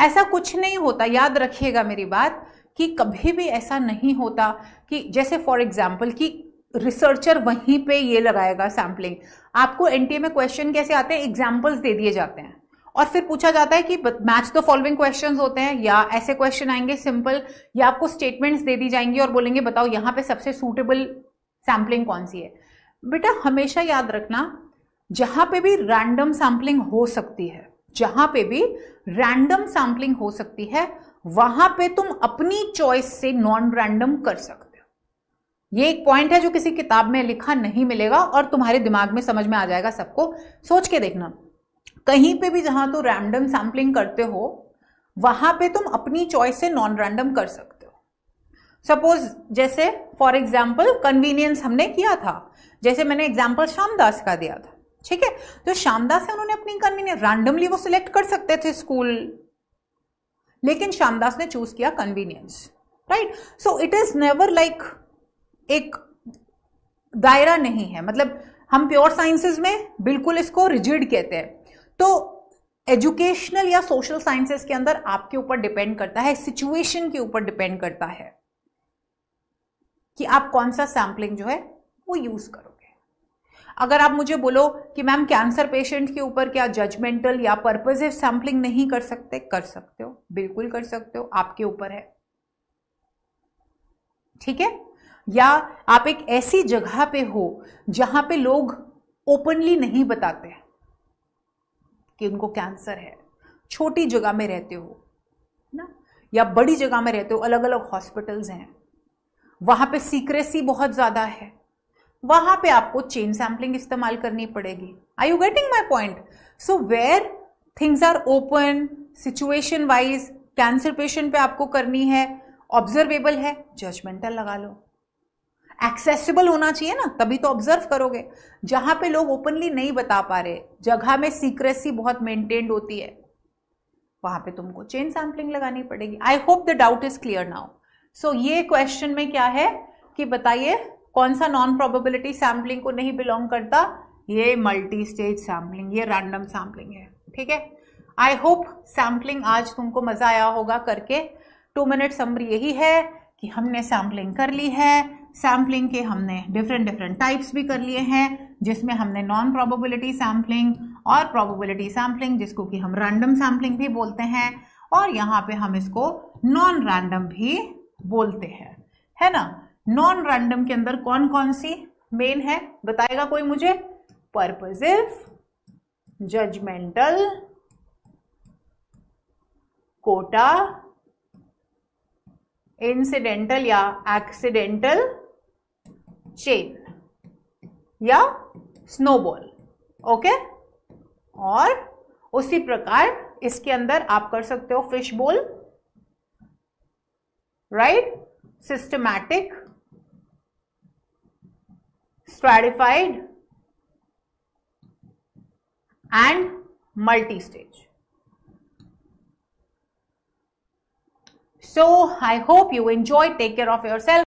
ऐसा कुछ नहीं होता याद रखिएगा मेरी बात कि कभी भी ऐसा नहीं होता कि जैसे फॉर एग्जाम्पल कि रिसर्चर वहीं पे ये लगाएगा सैम्पलिंग आपको एनटीए में क्वेश्चन कैसे आते हैं एग्जाम्पल्स दे दिए जाते हैं और फिर पूछा जाता है कि मैच द फॉलोइंग क्वेश्चंस होते हैं या ऐसे क्वेश्चन आएंगे सिंपल या आपको स्टेटमेंट्स दे दी जाएंगी और बोलेंगे बताओ यहाँ पे सबसे सूटेबल सैम्पलिंग कौन सी है बेटा हमेशा याद रखना जहां पे भी रैंडम सैंपलिंग हो सकती है जहां पे भी रैंडम सैंपलिंग हो सकती है वहां पे तुम अपनी चॉइस से नॉन रैंडम कर सकते हो ये एक पॉइंट है जो किसी किताब में लिखा नहीं मिलेगा और तुम्हारे दिमाग में समझ में आ जाएगा सबको सोच के देखना कहीं पे भी जहां तुम तो रैंडम सैंपलिंग करते हो वहां पे तुम अपनी चॉइस से नॉन रैंडम कर सकते हो सपोज जैसे फॉर एग्जाम्पल कन्वीनियंस हमने किया था जैसे मैंने एग्जाम्पल श्यामदास का दिया था ठीक है तो शामदास है उन्होंने अपनी कन्वीनियंस रैंडमली वो सिलेक्ट कर सकते थे स्कूल लेकिन शामदास ने चूज किया convenience right so it is never like एक दायरा नहीं है मतलब हम प्योर साइंसेज में बिल्कुल इसको रिजिड कहते हैं तो एजुकेशनल या सोशल साइंसेस के अंदर आपके ऊपर डिपेंड करता है सिचुएशन के ऊपर डिपेंड करता है कि आप कौन सा सैम्पलिंग जो है वो यूज करो अगर आप मुझे बोलो कि मैम कैंसर पेशेंट के ऊपर क्या जजमेंटल या पर्पजिव सैम्पलिंग नहीं कर सकते कर सकते हो बिल्कुल कर सकते हो आपके ऊपर है ठीक है या आप एक ऐसी जगह पे हो जहां पे लोग ओपनली नहीं बताते कि उनको कैंसर है छोटी जगह में रहते हो ना या बड़ी जगह में रहते हो अलग अलग हॉस्पिटल्स हैं वहां पे सीक्रेसी बहुत ज़्यादा है वहां पे आपको चेन सैम्पलिंग इस्तेमाल करनी पड़ेगी I you getting my point so where things are open situation wise cancer patient पे आपको करनी है ऑब्जर्वेबल है जजमेंटल लगा लो एक्सेसिबल होना चाहिए ना तभी तो ऑब्जर्व करोगे जहां पे लोग ओपनली नहीं बता पा रहे जगह में सीक्रेसी बहुत मेंटेन्ड होती है वहां पे तुमको चेन सैम्पलिंग लगानी पड़ेगी I hope the doubt is clear now so ये क्वेश्चन में क्या है कि बताइए कौन सा नॉन प्रोबेबिलिटी सैम्पलिंग को नहीं बिलोंग करता ये मल्टी स्टेज सैम्पलिंग ये रैंडम सैम्पलिंग है ठीक है आई होप सैम्पलिंग आज तुमको मजा आया होगा करके टू मिनट समरी यही है कि हमने सैम्पलिंग कर ली है सैम्पलिंग के हमने डिफरेंट डिफरेंट टाइप्स भी कर लिए हैं जिसमें हमने नॉन प्रोबेबिलिटी सैम्पलिंग और प्रोबेबिलिटी सैम्पलिंग जिसको कि हम रैंडम सैम्पलिंग भी बोलते हैं और यहाँ पे हम इसको नॉन रैंडम भी बोलते हैं है ना नॉन रैंडम के अंदर कौन कौन सी मेन है बताएगा कोई मुझे पर्पजिव जजमेंटल कोटा इंसिडेंटल या एक्सीडेंटल चेन या स्नोबॉल ओके और उसी प्रकार इसके अंदर आप कर सकते हो फिश बोल right systematic stratified and multi-stage. So I hope you enjoy. Take care of yourself.